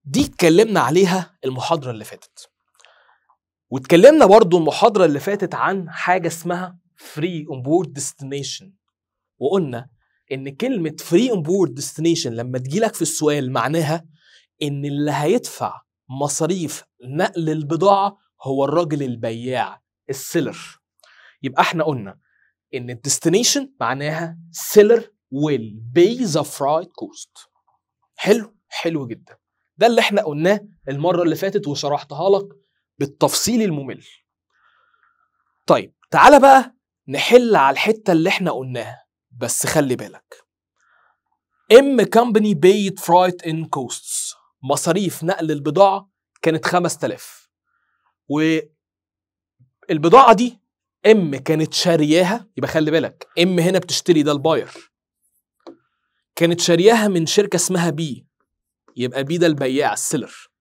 دي اتكلمنا عليها المحاضره اللي فاتت واتكلمنا برضو المحاضره اللي فاتت عن حاجه اسمها فري بورد ديستنيشن وقلنا ان كلمه فري بورد ديستنيشن لما تجيلك في السؤال معناها ان اللي هيدفع مصاريف نقل البضاعه هو الراجل البياع السيلر يبقى احنا قلنا ان الديستنيشن معناها سيلر ويل بيز the freight كوست حلو حلو جدا ده اللي احنا قلناه المره اللي فاتت وشرحتها لك بالتفصيل الممل طيب تعالى بقى نحل على الحته اللي احنا قلناها بس خلي بالك ام كومباني بيت فرايد ان كوستس مصاريف نقل البضاعه كانت 5000 والبضاعه دي ام كانت شارياها يبقى خلي بالك ام هنا بتشتري ده الباير كانت شارياها من شركه اسمها بي يبقى بي ده البياع السيلر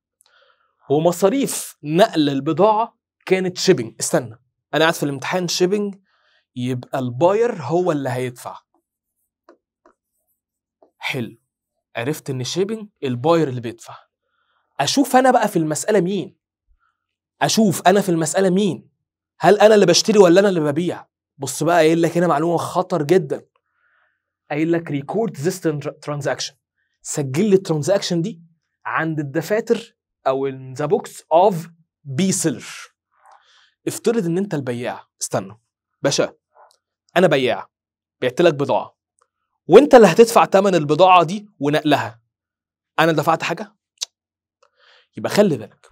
ومصاريف نقل البضاعه كانت شيبنج استنى انا قاعد في الامتحان شيبنج يبقى الباير هو اللي هيدفع حلو عرفت ان شيبنج الباير اللي بيدفع اشوف انا بقى في المساله مين اشوف انا في المساله مين هل انا اللي بشتري ولا انا اللي ببيع بص بقى قايل لك هنا معلومه خطر جدا قايل لك ريكورد ذيس ترانزاكشن سجل لي الترانزاكشن دي عند الدفاتر او ذا بوكس اوف بي سيلر افترض ان انت البياع استنى باشا انا بياع بعت لك بضاعه وانت اللي هتدفع ثمن البضاعه دي ونقلها انا دفعت حاجه يبقى خلي بالك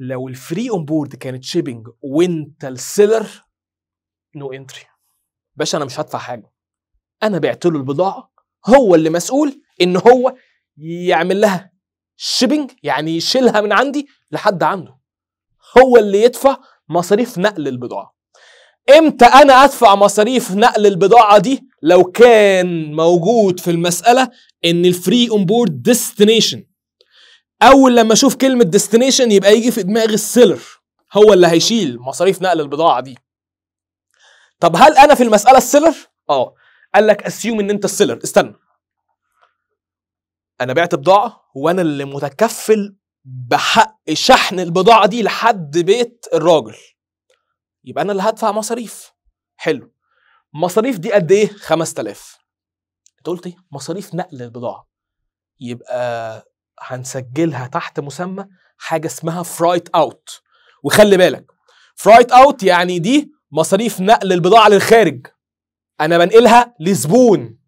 لو الفري اون بورد كانت شيبنج وانت السيلر نو انتري باشا انا مش هدفع حاجه انا بعت له البضاعه هو اللي مسؤول ان هو يعمل لها شيبنج يعني يشيلها من عندي لحد عنده هو اللي يدفع مصاريف نقل البضاعه امتى انا ادفع مصاريف نقل البضاعه دي لو كان موجود في المساله ان الفري اون بورد ديستنيشن اول لما اشوف كلمه ديستنيشن يبقى يجي في دماغي السيلر هو اللي هيشيل مصاريف نقل البضاعه دي طب هل انا في المساله السيلر اه قال لك اسيوم ان انت السيلر استنى انا بعت بضاعه وانا اللي متكفل بحق شحن البضاعه دي لحد بيت الراجل يبقى انا اللي هدفع مصاريف حلو مصاريف دي قد ايه 5000 انت قلت ايه مصاريف نقل البضاعه يبقى هنسجلها تحت مسمى حاجه اسمها فرايت اوت وخلي بالك فرايت اوت يعني دي مصاريف نقل البضاعه للخارج انا بنقلها لزبون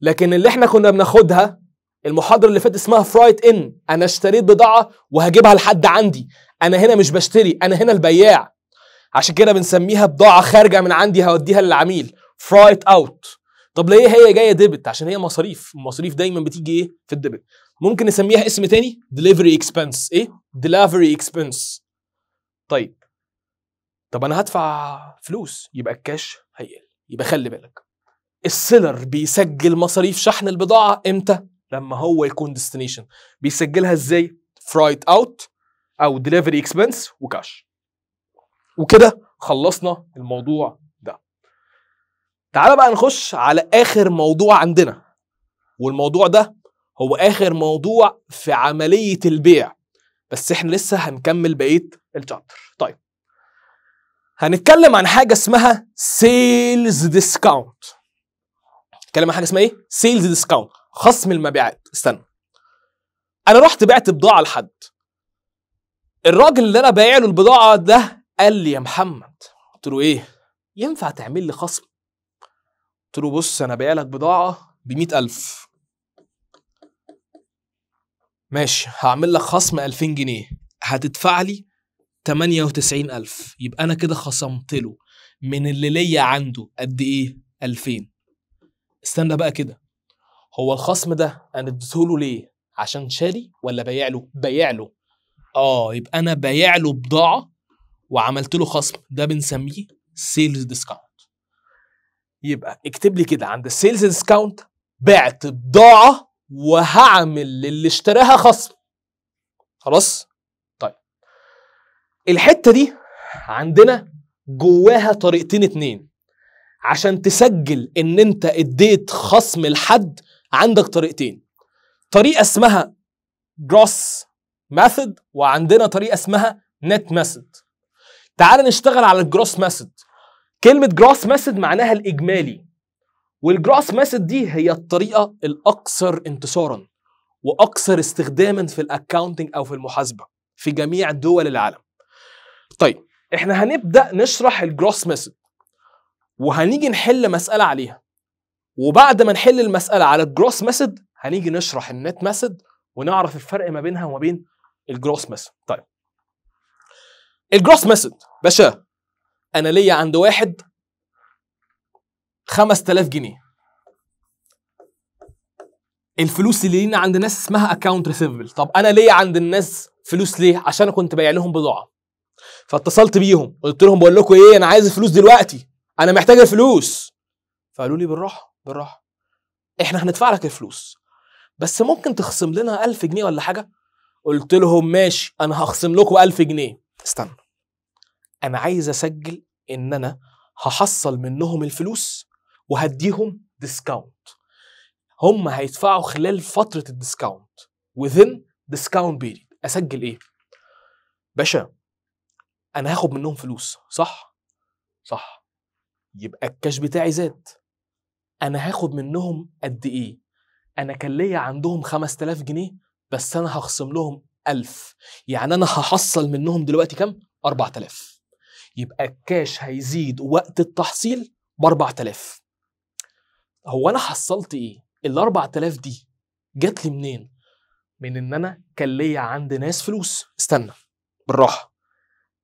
لكن اللي احنا كنا بناخدها المحاضره اللي فاتت اسمها فرايت ان انا اشتريت بضاعه وهجيبها لحد عندي انا هنا مش بشتري انا هنا البياع عشان كده بنسميها بضاعه خارجه من عندي هوديها للعميل فرايت اوت طب ليه هي جايه ديبت عشان هي مصاريف المصاريف دايما بتيجي ايه في الديبت ممكن نسميها اسم تاني delivery expense ايه delivery expense طيب طب انا هدفع فلوس يبقى الكاش هيقل يبقى خلي بالك السيلر بيسجل مصاريف شحن البضاعه امتى لما هو يكون ديستنيشن بيسجلها ازاي فرايت اوت او ديليفري اكسبنس وكاش وكده خلصنا الموضوع ده تعال بقى نخش على اخر موضوع عندنا والموضوع ده هو اخر موضوع في عمليه البيع بس احنا لسه هنكمل بقيه الشابتر طيب هنتكلم عن حاجه اسمها سيلز ديسكاونت نتكلم عن حاجه اسمها ايه سيلز ديسكاونت خصم المبيعات استنى انا رحت بعت بضاعه لحد الراجل اللي انا بايع له البضاعه ده قال لي يا محمد قلت له ايه ينفع تعمل لي خصم قلت له بص انا بايع لك بضاعه ب 100000 ماشي هعمل لك خصم 2000 جنيه هتدفع لي 98000 يبقى انا كده خصمت له من اللي ليا عنده قد ايه 2000 استنى بقى كده هو الخصم ده انا اديته له ليه عشان شاري ولا بايع له بايع له اه يبقى انا بايع له بضاعه وعملت له خصم ده بنسميه سيلز ديسكاونت يبقى اكتب لي كده عند السيلز ديسكاونت بعت بضاعه وهعمل للي اشتراها خصم خلاص طيب الحته دي عندنا جواها طريقتين اتنين عشان تسجل ان انت اديت خصم لحد عندك طريقتين طريقه اسمها جروس ميثود وعندنا طريقه اسمها نت ميثود تعال نشتغل على الجروس ميثود كلمه جروس ميثود معناها الاجمالي والجراس ميثود دي هي الطريقه الاكثر انتشارا واكثر استخداما في الاكاونتنج او في المحاسبه في جميع دول العالم طيب احنا هنبدا نشرح الجروس ميثود وهنيجي نحل مساله عليها وبعد ما نحل المساله على الجروس ميثود هنيجي نشرح النت ميثود ونعرف الفرق ما بينها وما بين الجروس ميثود طيب الجروس ميثود باشا انا ليا عند واحد 5000 جنيه الفلوس اللي لينا عند ناس اسمها اكونت ريسيفبل طب انا ليه عند الناس فلوس ليه عشان انا كنت بايع لهم بضاعه فاتصلت بيهم قلت لهم بقول لكم ايه انا عايز الفلوس دلوقتي انا محتاج الفلوس فقالوا لي بالراحه بالراحه احنا هندفع لك الفلوس بس ممكن تخصم لنا 1000 جنيه ولا حاجه قلت لهم ماشي انا هخصم لكم 1000 جنيه استنى انا عايز اسجل ان انا هحصل منهم الفلوس وهديهم ديسكاونت هم هيدفعوا خلال فتره الديسكاونت within discount period اسجل ايه باشا انا هاخد منهم فلوس صح صح يبقى الكاش بتاعي زاد انا هاخد منهم قد ايه انا كان ليا عندهم 5000 جنيه بس انا هخصم لهم 1000 يعني انا هحصل منهم دلوقتي كام 4000 يبقى الكاش هيزيد وقت التحصيل ب 4000 هو انا حصلت ايه ال 4000 دي جات لي منين من ان انا كان ليا عند ناس فلوس استنى بالراحه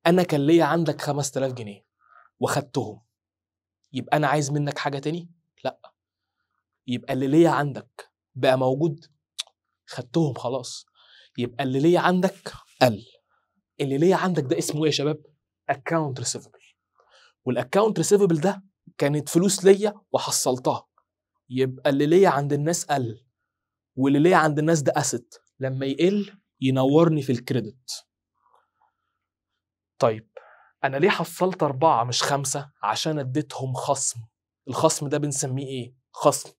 انا كان ليا عندك 5000 جنيه وخدتهم يبقى انا عايز منك حاجه تاني لا يبقى اللي ليا عندك بقى موجود خدتهم خلاص يبقى اللي ليا عندك قل اللي ليا عندك ده اسمه ايه يا شباب اكونت ريسيفبل والاكونت ريسيفبل ده كانت فلوس ليا وحصلتها يبقى اللي ليا عند الناس قل واللي ليا عند الناس ده اسيت لما يقل ينورني في الكريدت طيب انا ليه حصلت اربعة مش خمسة عشان اديتهم خصم الخصم ده بنسميه ايه خصم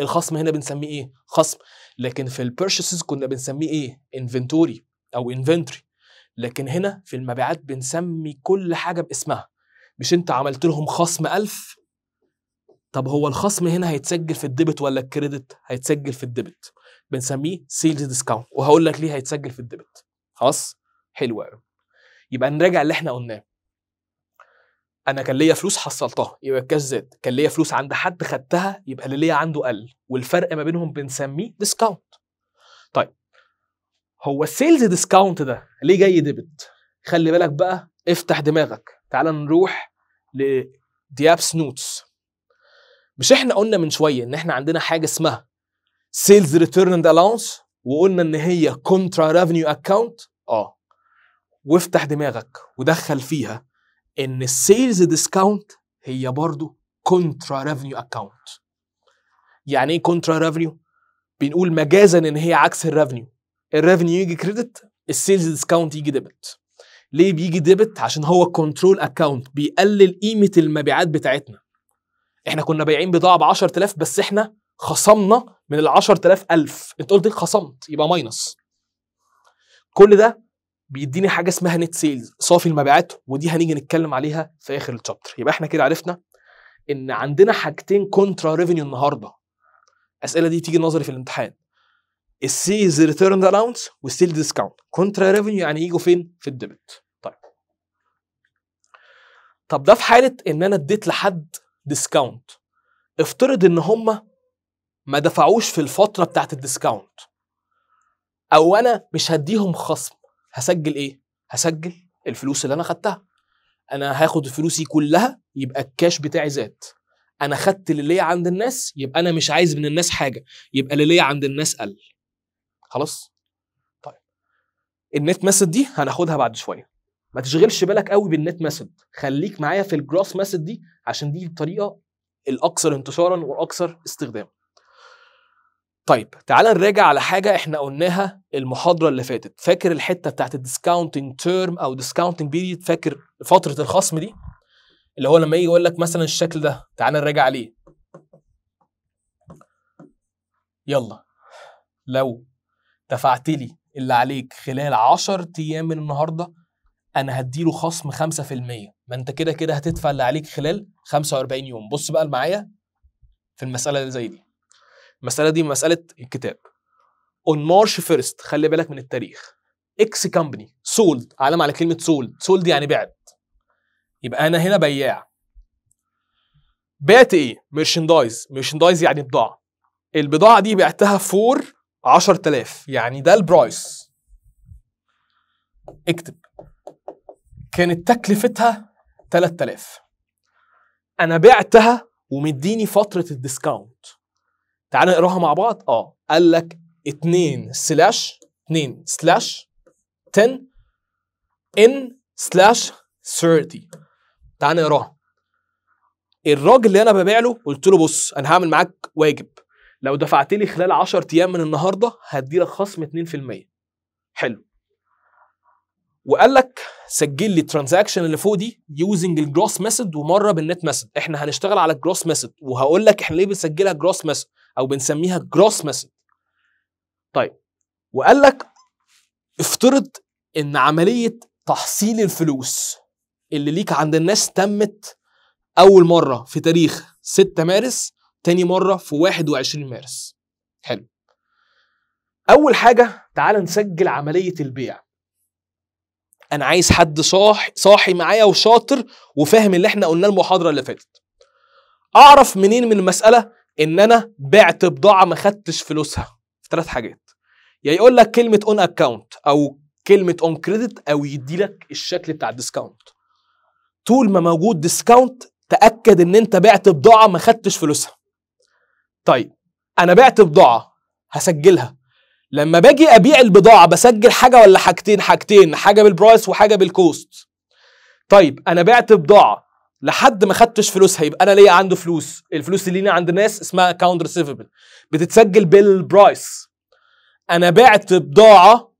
الخصم هنا بنسميه ايه خصم لكن في البيرشيسز كنا بنسميه ايه انفنتوري او انفنتوري لكن هنا في المبيعات بنسمي كل حاجة باسمها مش انت عملت لهم خصم ألف طب هو الخصم هنا هيتسجل في الديبت ولا الكريدت هيتسجل في الديبت بنسميه سيلز ديسكاونت وهقول لك ليه هيتسجل في الديبت خلاص حلو قوي يبقى نراجع اللي احنا قلناه انا كان ليا فلوس حصلتها يبقى الكاش زاد كان ليا فلوس عند حد خدتها يبقى اللي ليا عنده قل والفرق ما بينهم بنسميه ديسكاونت طيب هو السيلز ديسكاونت ده ليه جاي ديبت خلي بالك بقى افتح دماغك تعال نروح لديابس نوتس مش احنا قلنا من شويه ان احنا عندنا حاجه اسمها سيلز ريتيرن اند الاونس وقلنا ان هي كونترا ريفينيو اكونت اه وافتح دماغك ودخل فيها ان السيلز ديسكاونت هي برضو كونترا ريفينيو اكونت يعني ايه كونترا ريفينيو بنقول مجازا ان هي عكس الريفينيو الريفينيو يجي كريدت السيلز ديسكاونت يجي ديبت ليه بيجي ديبت عشان هو كنترول اكونت بيقلل قيمه المبيعات بتاعتنا احنا كنا بايعين بضاعه ب 10000 بس احنا خصمنا من ال 10000 1000 انت قلت خصمت يبقى ماينس كل ده بيديني حاجه اسمها نت سيلز صافي المبيعات ودي هنيجي نتكلم عليها في اخر الشابتر يبقى احنا كده عرفنا ان عندنا حاجتين كونترا ريفينيو النهارده الاسئله دي تيجي نظري في الامتحان السيلز ريتيرن الاونس والسيل ديسكاونت كونترا ريفينيو يعني يجوا فين في الديبت طيب طب ده في حاله ان انا اديت لحد ديسكاونت افترض ان هم ما دفعوش في الفتره بتاعه الديسكاونت او انا مش هديهم خصم هسجل ايه هسجل الفلوس اللي انا خدتها انا هاخد فلوسي كلها يبقى الكاش بتاعي زاد انا خدت اللي ليا عند الناس يبقى انا مش عايز من الناس حاجه يبقى اللي ليا عند الناس قل خلاص طيب النت ميثود دي هناخدها بعد شويه ما تشغلش بالك قوي بالنت ميثود خليك معايا في الجراس ميثود دي عشان دي الطريقه الاكثر انتشارا والاكثر استخداما طيب تعال نراجع على حاجة احنا قلناها المحاضرة اللي فاتت فاكر الحتة بتاعت الديسكاونتنج تيرم او ديسكاونتنج بيريد فاكر فترة الخصم دي اللي هو لما يجي يقول لك مثلا الشكل ده تعال نراجع عليه يلا لو دفعت لي اللي عليك خلال 10 ايام من النهارده انا هديله خصم 5% ما انت كده كده هتدفع اللي عليك خلال 45 يوم بص بقى معايا في المساله اللي زي دي المساله دي مساله الكتاب on March 1st خلي بالك من التاريخ اكس كمباني سولد علامه على كلمه سولد سولد يعني بعت يبقى انا هنا بياع بعت ايه ميرشندايز ميرشندايز يعني بضاعه البضاعه دي بعتها فور 10000 يعني ده البرايس اكتب كانت تكلفتها 3000 انا بعتها ومديني فتره الديسكاونت تعال نقراها مع بعض اه قال لك 2 سلاش 2 سلاش 10 ان سلاش 30 تعال نقراها الراجل اللي انا ببيع له قلت له بص انا هعمل معاك واجب لو دفعت لي خلال 10 ايام من النهارده هدي لك خصم 2% حلو وقال لك سجل لي الترانزاكشن اللي فوق دي يوزنج الجروس ميثود ومره بالنت ميثود احنا هنشتغل على الجروس ميثود وهقول لك احنا ليه بنسجلها جروس ميثود او بنسميها جروس ميثود طيب وقال لك افترض ان عمليه تحصيل الفلوس اللي ليك عند الناس تمت اول مره في تاريخ 6 مارس تاني مره في 21 مارس حلو اول حاجه تعال نسجل عمليه البيع انا عايز حد صاح صاحي معايا وشاطر وفاهم اللي احنا قلناه المحاضره اللي فاتت اعرف منين من المساله ان انا بعت بضاعه ما خدتش فلوسها في ثلاث حاجات يا يعني يقول لك كلمه اون اكاونت او كلمه اون كريدت او يدي لك الشكل بتاع الديسكاونت طول ما موجود ديسكاونت تاكد ان انت بعت بضاعه ما خدتش فلوسها طيب انا بعت بضاعه هسجلها لما باجي ابيع البضاعه بسجل حاجه ولا حاجتين حاجتين حاجه بالبرايس وحاجه بالكوست طيب انا بعت بضاعه لحد ما خدتش فلوسها يبقى انا ليا عنده فلوس الفلوس اللي لينا عند الناس اسمها اكاونت ريسيفبل بتتسجل بالبرايس انا بعت بضاعه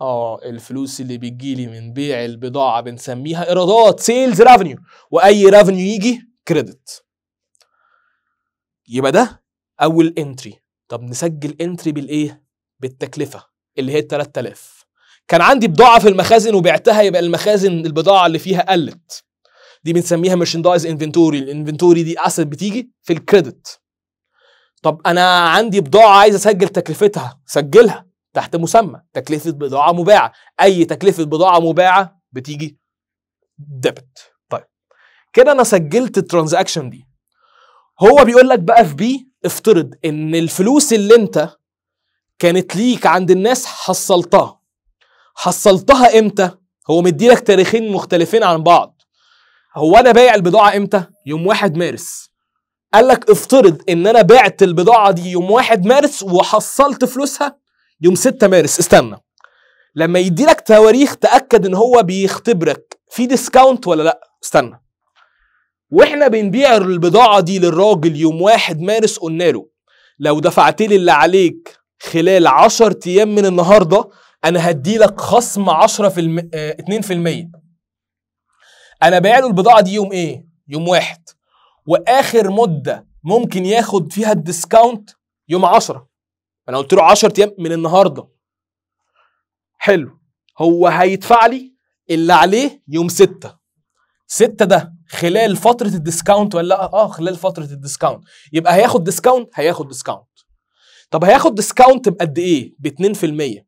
اه الفلوس اللي بتجيلي من بيع البضاعه بنسميها ايرادات سيلز ريفينيو واي ريفينيو يجي كريدت يبقى ده اول انتري طب نسجل انتري بالايه بالتكلفه اللي هي 3000 كان عندي بضاعه في المخازن وبعتها يبقى المخازن البضاعه اللي فيها قلت دي بنسميها مرشندايز انفنتوري الانفنتوري دي اسيت بتيجي في الكريدت طب انا عندي بضاعه عايز اسجل تكلفتها سجلها تحت مسمى تكلفه بضاعه مباعه اي تكلفه بضاعه مباعه بتيجي ديبت طيب كده انا سجلت الترانزاكشن دي هو بيقول لك بقى في بي افترض ان الفلوس اللي انت كانت ليك عند الناس حصلتها حصلتها امتى هو مديلك تاريخين مختلفين عن بعض هو انا بايع البضاعه امتى يوم 1 مارس قال لك افترض ان انا بعت البضاعه دي يوم 1 مارس وحصلت فلوسها يوم 6 مارس استنى لما يديلك تواريخ تاكد ان هو بيختبرك في ديسكاونت ولا لا استنى واحنا بنبيع البضاعه دي للراجل يوم 1 مارس قلنا له لو دفعت لي اللي عليك خلال 10 ايام من النهارده انا هدي لك خصم 10 في الم... آه 2% انا بايع له البضاعه دي يوم ايه يوم واحد واخر مده ممكن ياخد فيها الديسكاونت يوم 10 انا قلت له 10 ايام من النهارده حلو هو هيدفع لي اللي عليه يوم 6 6 ده خلال فتره الديسكاونت ولا اه خلال فتره الديسكاونت يبقى هياخد ديسكاونت هياخد ديسكاونت طب هياخد ديسكاونت بقد ايه ب 2%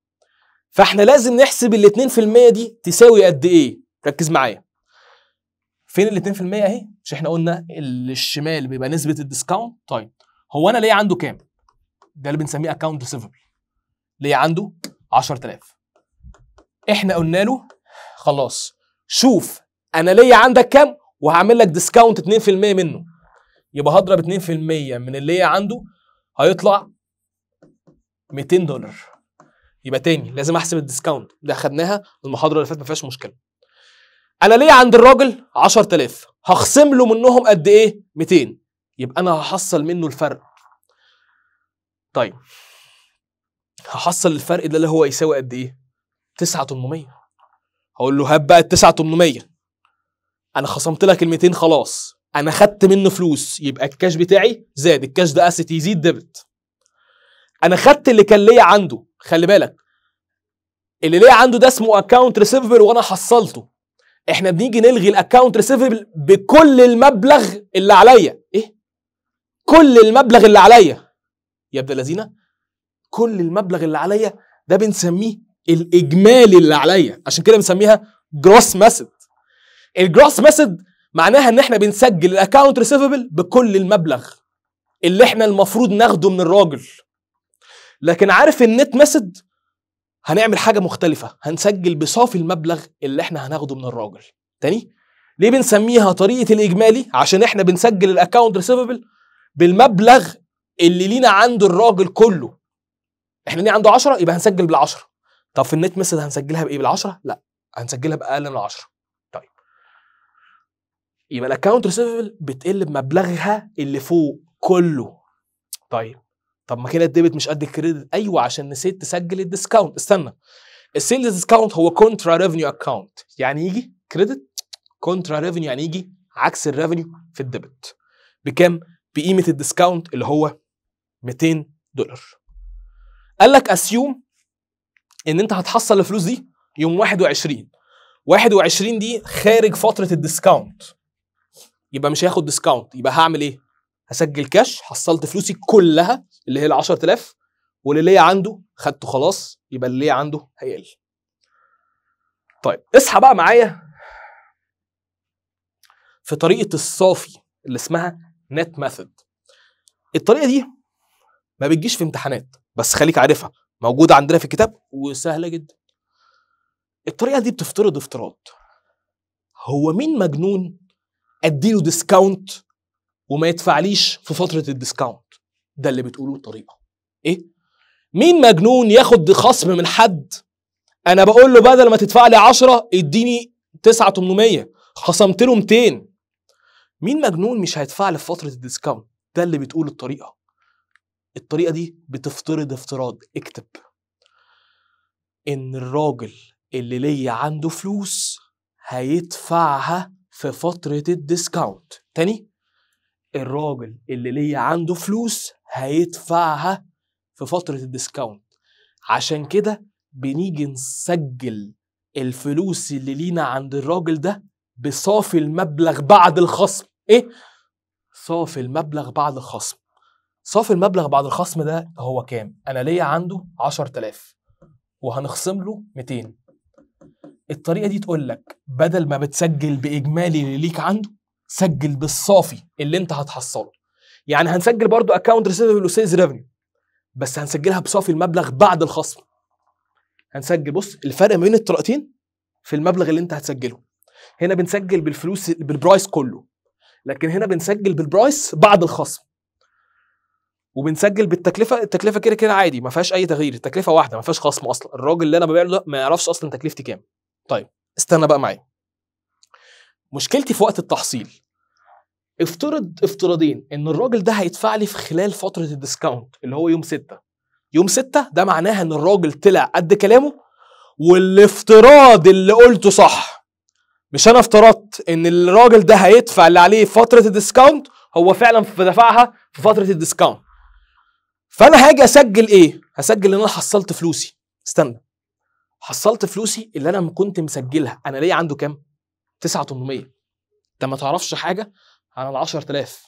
فاحنا لازم نحسب ال 2% دي تساوي قد ايه ركز معايا فين ال 2% اهي مش احنا قلنا الشمال بيبقى نسبه الديسكاونت طيب هو انا ليه عنده كام ده اللي بنسميه اكونت ريسيفبل ليه عنده 10000 احنا قلنا له خلاص شوف انا ليا عندك كام وهعمل لك ديسكاونت 2% منه يبقى هضرب 2% من اللي عنده هيطلع 200 دولار يبقى تاني لازم احسب الديسكاونت ده اخدناها المحاضره اللي فاتت ما فيهاش مشكله انا ليا عند الراجل 10000 هخصم له منهم قد ايه 200 يبقى انا هحصل منه الفرق طيب هحصل الفرق ده اللي هو يساوي قد ايه 9800 هقول له هات بقى ال 9800 انا خصمت لك ال 200 خلاص انا خدت منه فلوس يبقى الكاش بتاعي زاد الكاش ده اسيت يزيد ديبت انا خدت اللي كان ليا عنده خلي بالك اللي ليا عنده ده اسمه اكونت ريسيفبل وانا حصلته احنا بنيجي نلغي الاكونت ريسيفبل بكل المبلغ اللي عليا ايه كل المبلغ اللي عليا يا ابن الذين كل المبلغ اللي عليا ده بنسميه الاجمالي اللي عليا عشان كده بنسميها جروس ماسد الجروس ماسد معناها ان احنا بنسجل الاكونت ريسيفبل بكل المبلغ اللي احنا المفروض ناخده من الراجل لكن عارف النت مسد هنعمل حاجة مختلفة هنسجل بصافي المبلغ اللي احنا هناخده من الراجل تاني ليه بنسميها طريقة الإجمالي عشان احنا بنسجل الاكونت ريسيفبل بالمبلغ اللي لينا عند الراجل كله احنا ليه عنده 10 يبقى هنسجل بال 10 طب في النت مسد هنسجلها بايه بال 10 لا هنسجلها باقل من 10 طيب يبقى الاكونت ريسيفبل بتقل بمبلغها اللي فوق كله طيب طب ما كده الديبت مش قد الكريدت ايوه عشان نسيت تسجل الديسكاونت استنى السيلز ديسكاونت هو كونترا ريفينيو اكاونت يعني يجي كريدت كونترا ريفينيو يعني يجي عكس الريفينيو في الديبت بكام بقيمه الديسكاونت اللي هو 200 دولار قال لك اسيوم ان انت هتحصل الفلوس دي يوم 21 21 دي خارج فتره الديسكاونت يبقى مش هياخد ديسكاونت يبقى هعمل ايه هسجل كاش حصلت فلوسي كلها اللي هي ال 10000 واللي ليا عنده خدته خلاص يبقى اللي ليا عنده هيقل طيب اصحى بقى معايا في طريقه الصافي اللي اسمها نت ميثود الطريقه دي ما بتجيش في امتحانات بس خليك عارفها موجوده عندنا في الكتاب وسهله جدا الطريقه دي بتفترض افتراض هو مين مجنون اديله ديسكاونت وما يدفعليش في فتره الديسكاونت ده اللي بتقوله الطريقه ايه مين مجنون ياخد خصم من حد انا بقول له بدل ما تدفع لي 10 اديني 9800 خصمت له 200 مين مجنون مش هيدفع لي في فتره الديسكاونت ده اللي بتقول الطريقه الطريقه دي بتفترض افتراض اكتب ان الراجل اللي ليا عنده فلوس هيدفعها في فتره الديسكاونت تاني الراجل اللي ليا عنده فلوس هيدفعها في فترة الديسكاونت عشان كده بنيجي نسجل الفلوس اللي لينا عند الراجل ده بصافي المبلغ بعد الخصم ايه صافي المبلغ بعد الخصم صافي المبلغ بعد الخصم ده هو كام انا ليا عنده 10000 وهنخصم له 200 الطريقه دي تقول لك بدل ما بتسجل باجمالي اللي ليك عنده سجل بالصافي اللي انت هتحصله يعني هنسجل برضو اكونت ريسيفبل وسيلز ريفينيو بس هنسجلها بصافي المبلغ بعد الخصم هنسجل بص الفرق ما بين الطريقتين في المبلغ اللي انت هتسجله هنا بنسجل بالفلوس بالبرايس كله لكن هنا بنسجل بالبرايس بعد الخصم وبنسجل بالتكلفه التكلفه كده كده عادي ما فيهاش اي تغيير التكلفه واحده ما فيهاش خصم اصلا الراجل اللي انا ببيع له ما يعرفش اصلا تكلفتي كام طيب استنى بقى معايا مشكلتي في وقت التحصيل افترض افتراضين ان الراجل ده هيدفع لي في خلال فتره الديسكاونت اللي هو يوم 6 يوم 6 ده معناها ان الراجل طلع قد كلامه والافتراض اللي قلته صح مش انا افترضت ان الراجل ده هيدفع اللي عليه فتره الديسكاونت هو فعلا دفعها في فتره الديسكاونت فانا هاجي اسجل ايه هسجل ان انا حصلت فلوسي استنى حصلت فلوسي اللي انا ما كنت مسجلها انا ليا عنده كام 9800 انت ما تعرفش حاجه عن ال 10000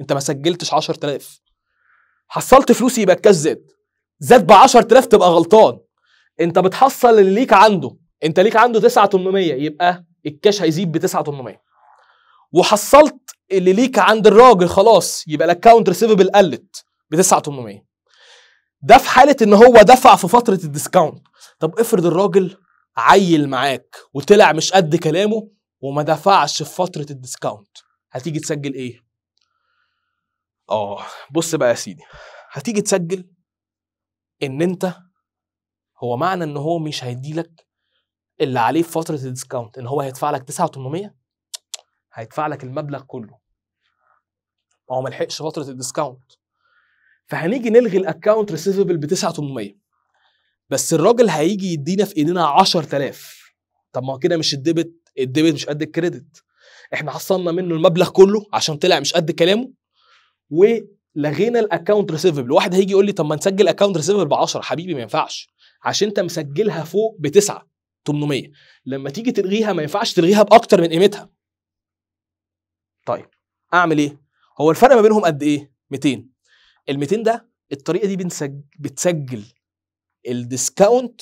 انت ما سجلتش 10000 حصلت فلوس يبقى الكاش زاد ب 10000 تبقى غلطان انت بتحصل اللي ليك عنده انت ليك عنده 9800 يبقى الكاش هيزيد ب 9800 وحصلت اللي ليك عند الراجل خلاص يبقى الاكونت ريسيفبل قلت ب 9800 ده في حاله ان هو دفع في فتره الديسكاونت طب افرض الراجل عيل معاك وطلع مش قد كلامه وما دفعش في فتره الديسكاونت هتيجي تسجل ايه اه بص بقى يا سيدي هتيجي تسجل ان انت هو معنى ان هو مش هيديلك اللي عليه في فتره الديسكاونت ان هو هيدفع لك 9800 هيدفع لك المبلغ كله ما هو ما لحقش فتره الديسكاونت فهنيجي نلغي الاكونت ريسيفبل ب 9800 بس الراجل هيجي يدينا في ايدينا 10000 طب ما هو كده مش الديبت الديبت مش قد الكريدت احنا حصلنا منه المبلغ كله عشان طلع مش قد كلامه ولغينا الاكونت ريسيفبل واحد هيجي يقول لي طب ما نسجل اكونت ريسيفبل ب 10 حبيبي ما ينفعش عشان انت مسجلها فوق ب 9 800 لما تيجي تلغيها ما ينفعش تلغيها باكتر من قيمتها طيب اعمل ايه هو الفرق ما بينهم قد ايه 200 ال 200 ده الطريقه دي بنسجل بتسجل الديسكاونت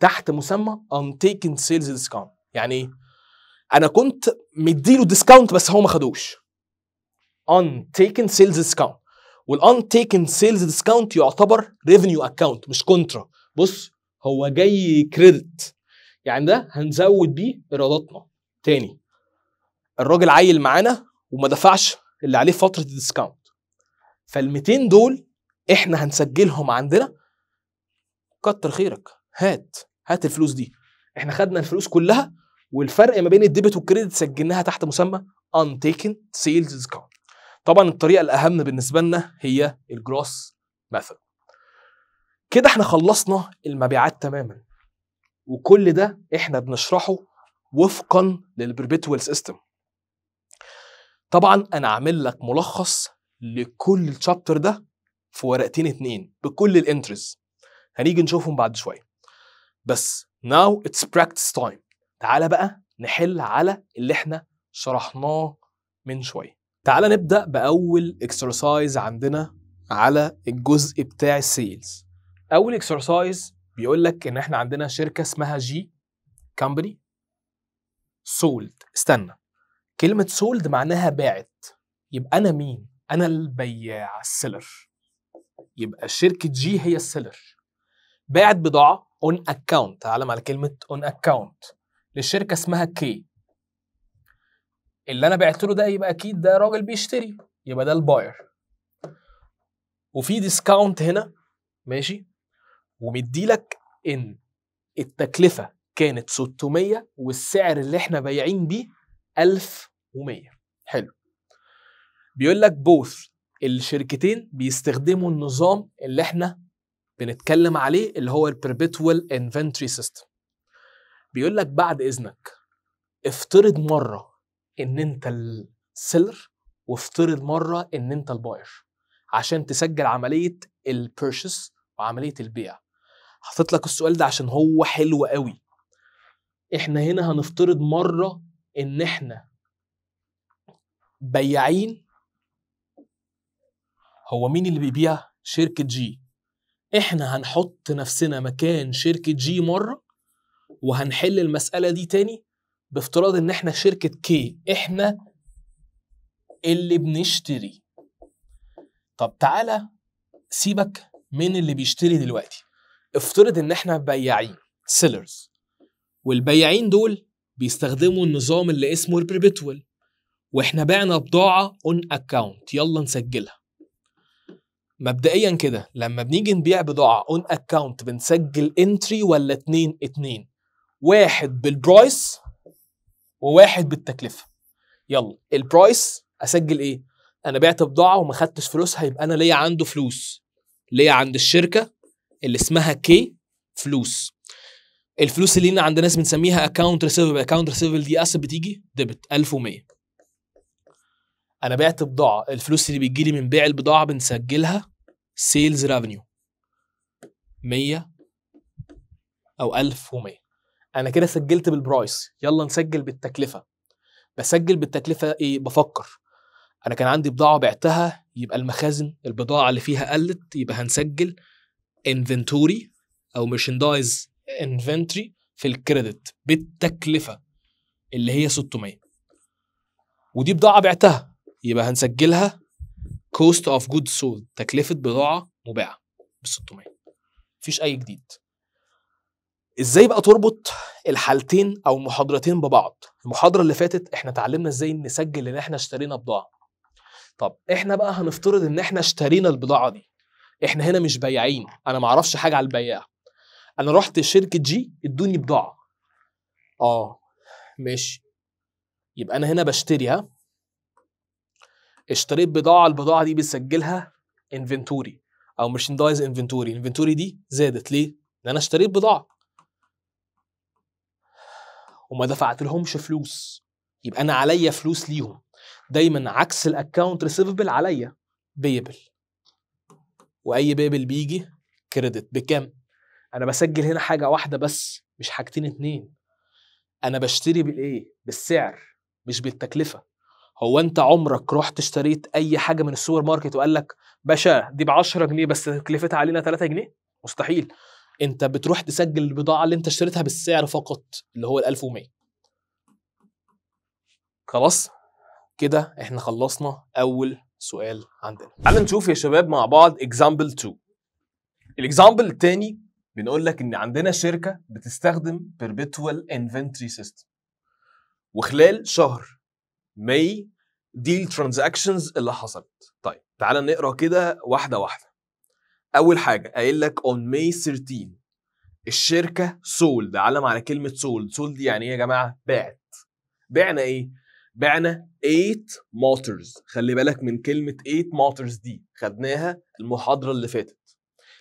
تحت مسمى تيكن سيلز ديسكاونت يعني انا كنت مديله ديسكاونت بس هو ما خدوش ان تيكن سيلز ديسكاونت والان تيكن سيلز ديسكاونت يعتبر ريفينيو اكاونت مش كونترا بص هو جاي كريدت يعني ده هنزود بيه ايراداتنا تاني الراجل عيل معانا وما دفعش اللي عليه فتره الديسكاونت فال 200 دول احنا هنسجلهم عندنا كتر خيرك هات هات الفلوس دي احنا خدنا الفلوس كلها والفرق ما بين الديبت والكريدت سجلناها تحت مسمى untaken sales discount طبعا الطريقه الاهم بالنسبه لنا هي الجروس ميثود كده احنا خلصنا المبيعات تماما وكل ده احنا بنشرحه وفقا للبربيتوال سيستم طبعا انا عامل لك ملخص لكل الشابتر ده في ورقتين اتنين بكل الانترز هنيجي نشوفهم بعد شويه بس now it's practice time تعالى بقى نحل على اللي احنا شرحناه من شويه تعالى نبدا باول اكسرسايز عندنا على الجزء بتاع السيلز اول اكسرسايز بيقول لك ان احنا عندنا شركه اسمها جي كامبني سولد استنى كلمه سولد معناها باعت يبقى انا مين انا البياع السيلر يبقى شركه جي هي السيلر باعت بضاعه اون اكاونت تعالى على كلمه اون اكاونت لشركه اسمها كي اللي انا بعت له ده يبقى اكيد ده راجل بيشتري يبقى ده الباير وفي ديسكاونت هنا ماشي ومديلك ان التكلفه كانت 600 والسعر اللي احنا بايعين بيه 1100 حلو بيقول لك بوث الشركتين بيستخدموا النظام اللي احنا بنتكلم عليه اللي هو البربيتوال انفنتري سيستم بيقول لك بعد اذنك افترض مره ان انت السيلر وافترض مره ان انت الباير عشان تسجل عمليه البيرشس وعمليه البيع حاطط لك السؤال ده عشان هو حلو قوي احنا هنا هنفترض مره ان احنا بياعين هو مين اللي بيبيع شركه جي احنا هنحط نفسنا مكان شركه جي مره وهنحل المسألة دي تاني بافتراض ان احنا شركة كي احنا اللي بنشتري طب تعالى سيبك من اللي بيشتري دلوقتي افترض ان احنا بياعين سيلرز والبياعين دول بيستخدموا النظام اللي اسمه البريبتول واحنا بعنا بضاعة اون اكاونت يلا نسجلها مبدئيا كده لما بنيجي نبيع بضاعة اون اكاونت بنسجل انتري ولا اتنين اتنين واحد بالبرايس وواحد بالتكلفه يلا البرايس اسجل ايه انا بعت بضاعه وما خدتش فلوسها يبقى انا ليا عنده فلوس ليا عند الشركه اللي اسمها كي فلوس الفلوس اللي لينا عند ناس بنسميها اكونت ريسيفبل اكونت ريسيفبل دي اسيت بتيجي ديبت 1100 انا بعت بضاعه الفلوس اللي بتجي لي من بيع البضاعه بنسجلها سيلز ريفينيو 100 او 1100 انا كده سجلت بالبرايس يلا نسجل بالتكلفه بسجل بالتكلفه ايه بفكر انا كان عندي بضاعه بعتها يبقى المخازن البضاعه اللي فيها قلت يبقى هنسجل انفنتوري او مرشندايز انفنتوري في الكريدت بالتكلفه اللي هي 600 ودي بضاعه بعتها يبقى هنسجلها كوست اوف جود سولد تكلفه بضاعه مباعه ب 600 مفيش اي جديد ازاي بقى تربط الحالتين او المحاضرتين ببعض المحاضره اللي فاتت احنا اتعلمنا ازاي نسجل ان احنا اشترينا بضاعه طب احنا بقى هنفترض ان احنا اشترينا البضاعه دي احنا هنا مش بياعين انا ما اعرفش حاجه على البياع انا رحت شركه جي ادوني بضاعه اه ماشي يبقى انا هنا بشتريها اشتريت بضاعه البضاعه دي بتسجلها انفنتوري او مرشندايز انفنتوري الانفنتوري دي زادت ليه؟ لان انا اشتريت بضاعه وما دفعت لهمش فلوس يبقى انا عليا فلوس ليهم دايما عكس الاكونت ريسيفبل عليا بيبل واي بيبل بيجي كريدت بكام انا بسجل هنا حاجه واحده بس مش حاجتين اتنين انا بشتري بالايه بالسعر مش بالتكلفه هو انت عمرك رحت اشتريت اي حاجه من السوبر ماركت وقال لك باشا دي ب 10 جنيه بس تكلفتها علينا 3 جنيه مستحيل انت بتروح تسجل البضاعه اللي انت اشتريتها بالسعر فقط اللي هو ال 1100 خلاص كده احنا خلصنا اول سؤال عندنا تعال نشوف يا شباب مع بعض اكزامبل 2 الاكزامبل الثاني بنقول لك ان عندنا شركه بتستخدم perpetual inventory system وخلال شهر ماي دي الترانزاكشنز اللي حصلت طيب تعال نقرا كده واحده واحده اول حاجه قايل لك on May 13 الشركه سولد علم على كلمه سولد سولد يعني ايه يا جماعه بعت بعنا ايه بعنا 8 موتورز خلي بالك من كلمه 8 موتورز دي خدناها المحاضره اللي فاتت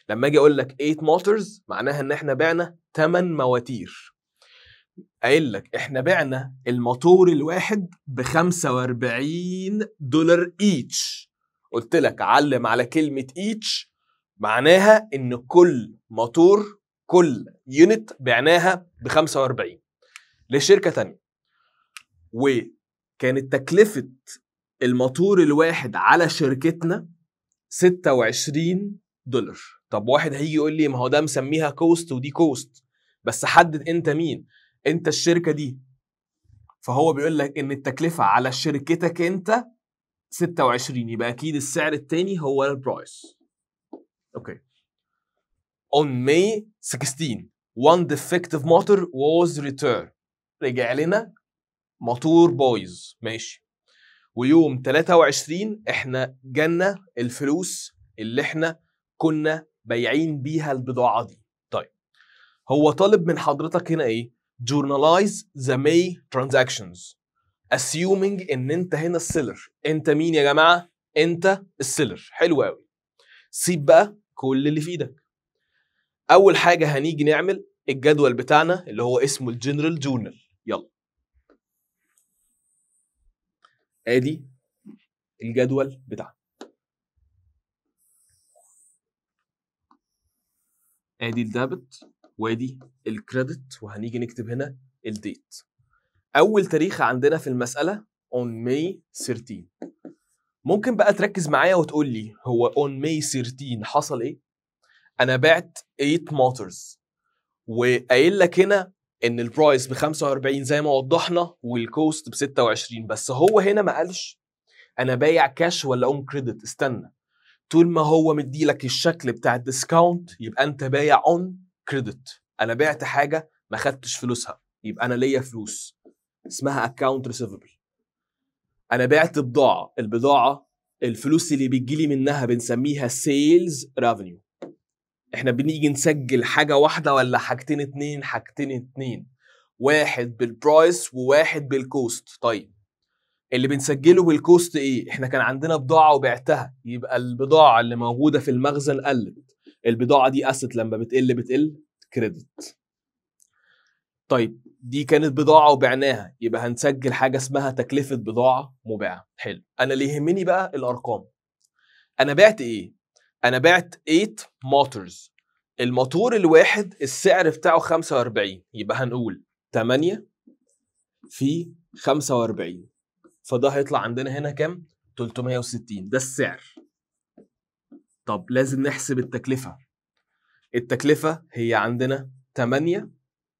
لما اجي اقول لك 8 موتورز معناها ان احنا بعنا 8 مواتير قايل لك احنا بعنا الموتور الواحد ب 45 دولار ايتش قلت لك علم على كلمه ايتش معناها ان كل موتور كل يونت بعناها ب 45 لشركه ثانيه وكانت تكلفه الموتور الواحد على شركتنا 26 دولار طب واحد هيجي يقول لي ما هو ده مسميها كوست ودي كوست بس حدد انت مين انت الشركه دي فهو بيقول لك ان التكلفه على شركتك انت 26 يبقى اكيد السعر التاني هو البرايس اوكي On May 16, one defective موتور was returned. رجع لنا موتور بويز ماشي ويوم 23 احنا جالنا الفلوس اللي احنا كنا بايعين بيها البضاعه دي. طيب هو طالب من حضرتك هنا ايه؟ journalize the May transactions assuming ان انت هنا السيلر انت مين يا جماعه؟ انت السيلر حلو قوي سيب بقى كل اللي في ايدك اول حاجه هنيجي نعمل الجدول بتاعنا اللي هو اسمه الجنرال جورنال يلا ادي الجدول بتاعنا ادي الدابت وادي الكريدت وهنيجي نكتب هنا الديت اول تاريخ عندنا في المساله on May 13 ممكن بقى تركز معايا وتقول لي هو اون ماي 13 حصل ايه؟ انا بعت 8 موتورز وقايل لك هنا ان البرايس ب 45 زي ما وضحنا والكوست ب 26 بس هو هنا ما قالش انا بايع كاش ولا اون كريدت استنى طول ما هو مديلك الشكل بتاع الديسكاونت يبقى انت بايع اون كريدت انا بعت حاجه ما خدتش فلوسها يبقى انا ليا فلوس اسمها اكاونت ريسيفبل انا بعت بضاعه البضاعه الفلوس اللي بتجيلي منها بنسميها سيلز ريفينيو احنا بنيجي نسجل حاجه واحده ولا حاجتين اتنين حاجتين اتنين واحد بالبرايس وواحد بالكوست طيب اللي بنسجله بالكوست ايه احنا كان عندنا بضاعه وبعتها يبقى البضاعه اللي موجوده في المخزن قلت البضاعه دي اسيت لما بتقل بتقل كريدت طيب دي كانت بضاعه وبعناها يبقى هنسجل حاجه اسمها تكلفه بضاعه مباعه حلو انا اللي يهمني بقى الارقام انا بعت ايه انا بعت 8 موتورز الموتور الواحد السعر بتاعه 45 يبقى هنقول 8 في 45 فده هيطلع عندنا هنا كام 360 ده السعر طب لازم نحسب التكلفه التكلفه هي عندنا 8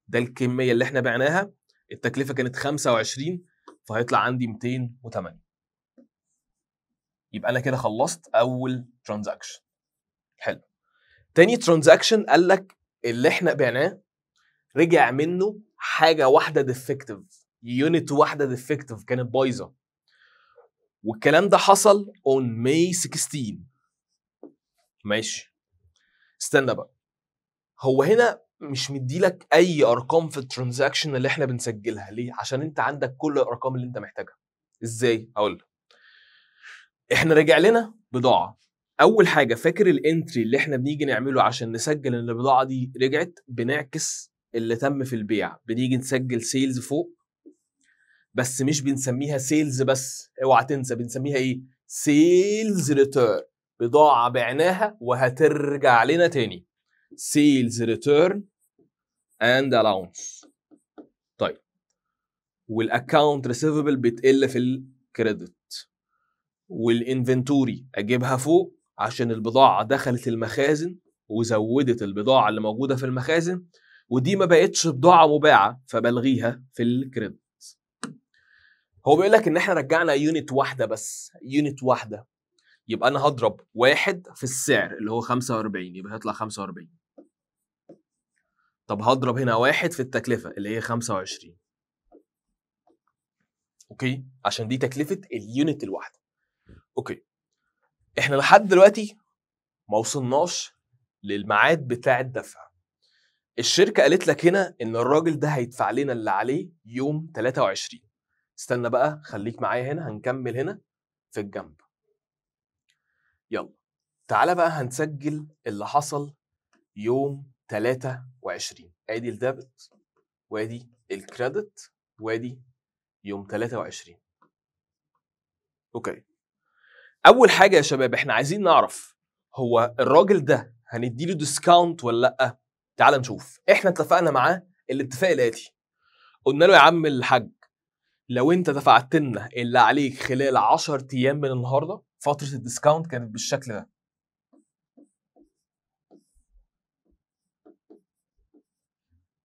ده الكميه اللي احنا بعناها التكلفه كانت 25 فهيطلع عندي 208 يبقى انا كده خلصت اول ترانزاكشن حلو تاني ترانزاكشن قال لك اللي احنا بعناه رجع منه حاجه واحده ديفكتيف يونت واحده ديفكتيف كانت بايظه والكلام ده حصل اون ماي 16 ماشي استنى بقى هو هنا مش مديلك اي ارقام في الترانزاكشن اللي احنا بنسجلها ليه عشان انت عندك كل الارقام اللي انت محتاجها ازاي اقول احنا راجع لنا بضاعه اول حاجه فاكر الانتري اللي احنا بنيجي نعمله عشان نسجل ان البضاعه دي رجعت بنعكس اللي تم في البيع بنيجي نسجل سيلز فوق بس مش بنسميها سيلز بس اوعى تنسى بنسميها ايه سيلز ريتيرن بضاعه بعناها وهترجع لنا تاني سيلز ريتيرن اند الاونس طيب والاكونت ريسيفبل بتقل في الكريدت والانفنتوري اجيبها فوق عشان البضاعه دخلت المخازن وزودت البضاعه اللي موجوده في المخازن ودي ما بقتش بضاعه مباعه فبلغيها في الكريدت هو بيقول لك ان احنا رجعنا يونت واحده بس يونت واحده يبقى انا هضرب واحد في السعر اللي هو 45 يبقى هيطلع 45 طب هضرب هنا واحد في التكلفة اللي هي 25 اوكي عشان دي تكلفة اليونت الواحدة اوكي احنا لحد دلوقتي ما وصلناش للميعاد بتاع الدفع الشركة قالت لك هنا ان الراجل ده هيدفع لنا اللي عليه يوم 23 استنى بقى خليك معايا هنا هنكمل هنا في الجنب يلا تعالى بقى هنسجل اللي حصل يوم 23 ادي الديبت وادي الكريدت وادي يوم 23 اوكي اول حاجه يا شباب احنا عايزين نعرف هو الراجل ده هنديله ديسكاونت ولا لا تعال نشوف احنا اتفقنا معاه الاتفاق الاتي قلنا له يا عم الحاج لو انت دفعت لنا اللي عليك خلال 10 ايام من النهارده فتره الديسكاونت كانت بالشكل ده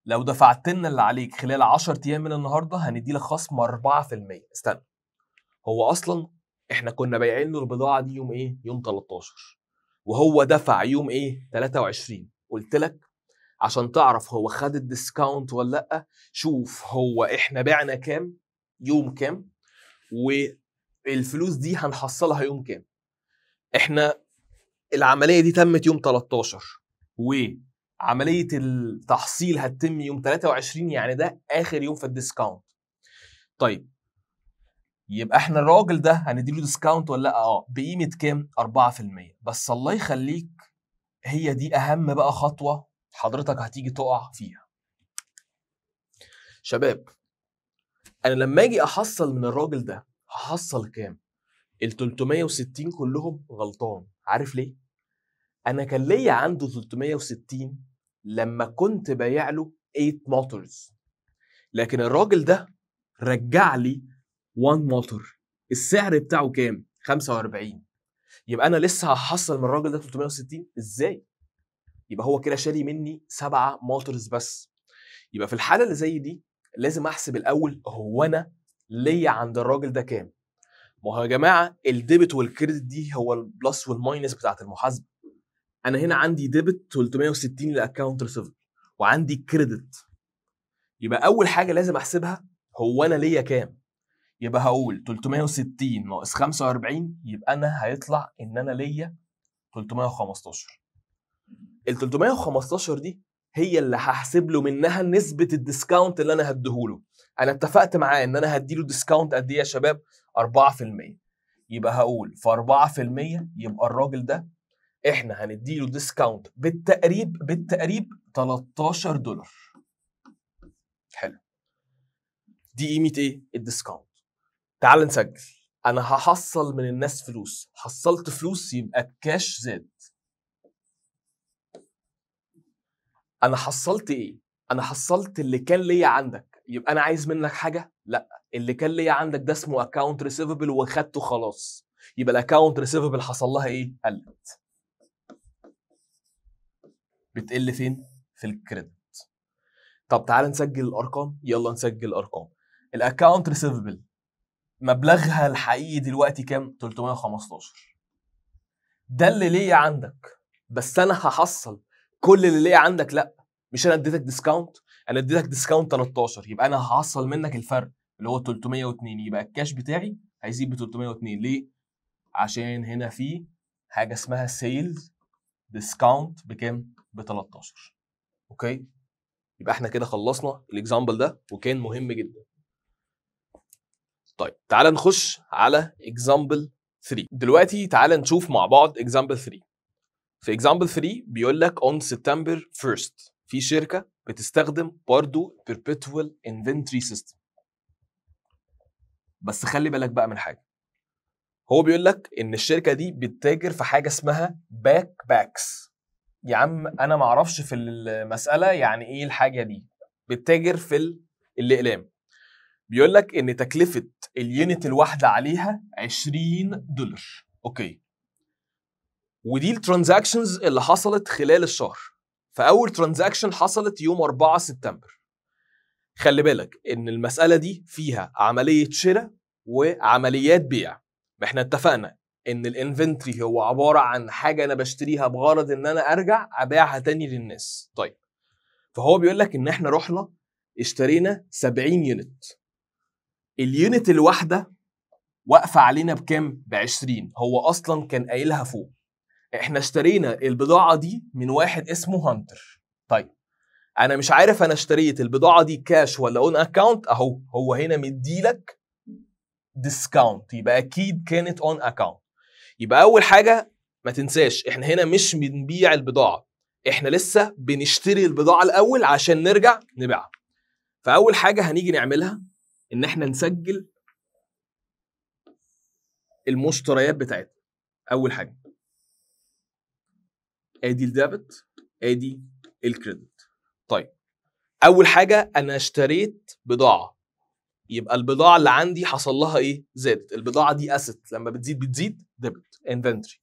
لو دفعت لنا اللي عليك خلال 10 ايام من النهارده هندي لك خصم 4% استنى هو اصلا احنا كنا بايعين له البضاعه دي يوم ايه يوم 13 وهو دفع يوم ايه 23 قلت لك عشان تعرف هو خد الديسكاونت ولا لا شوف هو احنا بعنا كام يوم كام والفلوس دي هنحصلها يوم كام احنا العمليه دي تمت يوم 13 و عمليه التحصيل هتتم يوم 23 يعني ده اخر يوم في الديسكاونت طيب يبقى احنا الراجل ده هنديله ديسكاونت ولا لا اه بقيمه كام 4% بس الله يخليك هي دي اهم بقى خطوه حضرتك هتيجي تقع فيها شباب انا لما اجي احصل من الراجل ده هحصل كام ال 360 كلهم غلطان عارف ليه انا كان ليا عنده 360 لما كنت بايع له 8 موتورز لكن الراجل ده رجع لي 1 موتور السعر بتاعه كام 45 يبقى انا لسه هحصل من الراجل ده 360 ازاي يبقى هو كده شاري مني 7 موتورز بس يبقى في الحاله اللي زي دي لازم احسب الاول هو انا ليا عند الراجل ده كام ما هو يا جماعه الديبت والكريدت دي هو البلس والماينس بتاعت المحاسبه انا هنا عندي ديبت 360 للاكونت ريسيفر وعندي كريدت يبقى اول حاجه لازم احسبها هو انا ليا كام يبقى هقول 360 ناقص 45 يبقى انا هيطلع ان انا ليا 315 ال 315 دي هي اللي هحسب له منها نسبه الديسكاونت اللي انا هديهوله انا اتفقت معاه ان انا هديله ديسكاونت قد ايه يا شباب 4% يبقى هقول في 4% يبقى الراجل ده احنا هنديله ديسكاونت بالتقريب بالتقريب 13 دولار حلو دي قيمه ايه الديسكاونت تعال نسجل انا هحصل من الناس فلوس حصلت فلوس يبقى الكاش زاد انا حصلت ايه انا حصلت اللي كان ليا عندك يبقى انا عايز منك حاجه لا اللي كان ليا عندك ده اسمه اكونت ريسيفبل وخدته خلاص يبقى الاكونت ريسيفبل حصل لها ايه قلت بتقل فين؟ في الكريدت طب تعال نسجل الارقام يلا نسجل الارقام الاكونت ريسيفبل مبلغها الحقيقي دلوقتي كام 315 ده اللي ليا عندك بس انا هحصل كل اللي ليا عندك لا مش انا اديتك ديسكاونت انا اديتك ديسكاونت 13 يبقى انا هحصل منك الفرق اللي هو 302 يبقى الكاش بتاعي هيزيد ب 302 ليه عشان هنا في حاجه اسمها سيلز ديسكاونت بكام ب 13 اوكي يبقى احنا كده خلصنا الاكزامبل ده وكان مهم جدا طيب تعالى نخش على اكزامبل 3 دلوقتي تعالى نشوف مع بعض اكزامبل 3 في اكزامبل 3 بيقول لك اون سبتمبر 1 في شركه بتستخدم برضو بيربيتوال inventory سيستم بس خلي بالك بقى من حاجه هو بيقول لك ان الشركه دي بتتاجر في حاجه اسمها باك باكس يا عم انا ما اعرفش في المساله يعني ايه الحاجه دي بتتاجر في الاقلام بيقول لك ان تكلفه اليونت الواحده عليها 20 دولار اوكي ودي الترانزاكشنز اللي حصلت خلال الشهر فاول ترانزاكشن حصلت يوم 4 سبتمبر خلي بالك ان المساله دي فيها عمليه شراء وعمليات بيع احنا اتفقنا ان الانفنتري هو عباره عن حاجه انا بشتريها بغرض ان انا ارجع ابيعها تاني للناس طيب فهو بيقول لك ان احنا رحنا اشترينا 70 يونت اليونت الواحده واقفه علينا بكام ب 20 هو اصلا كان قايلها فوق احنا اشترينا البضاعه دي من واحد اسمه هانتر طيب انا مش عارف انا اشتريت البضاعه دي كاش ولا اون اكاونت اهو هو هنا مديلك ديسكاونت يبقى اكيد كانت اون اكاونت يبقى اول حاجه ما تنساش احنا هنا مش بنبيع البضاعه احنا لسه بنشتري البضاعه الاول عشان نرجع نبيعها فاول حاجه هنيجي نعملها ان احنا نسجل المشتريات بتاعتنا اول حاجه ادي الديبت ادي الكريدت طيب اول حاجه انا اشتريت بضاعه يبقى البضاعه اللي عندي حصل لها ايه زادت البضاعه دي اسيت لما بتزيد بتزيد ديبت انفنتري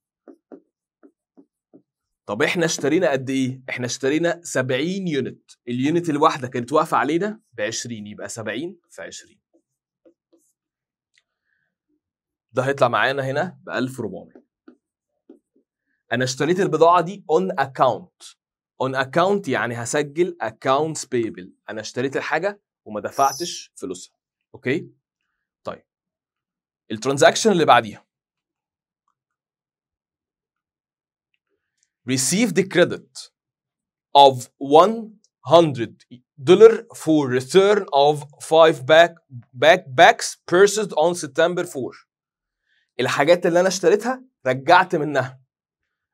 طب احنا اشترينا قد ايه احنا اشترينا 70 يونت اليونت الواحده كانت واقفه علينا ب 20 يبقى 70 في 20 ده هيطلع معانا هنا ب 1400 انا اشتريت البضاعه دي اون اكاونت اون اكاونت يعني هسجل accounts payable انا اشتريت الحاجه وما دفعتش فلوسها اوكي طيب الترانزاكشن اللي بعديها receive the credit of 100 dollar for return of 5 back backpacks purchased on September 4 الحاجات اللي انا اشتريتها رجعت منها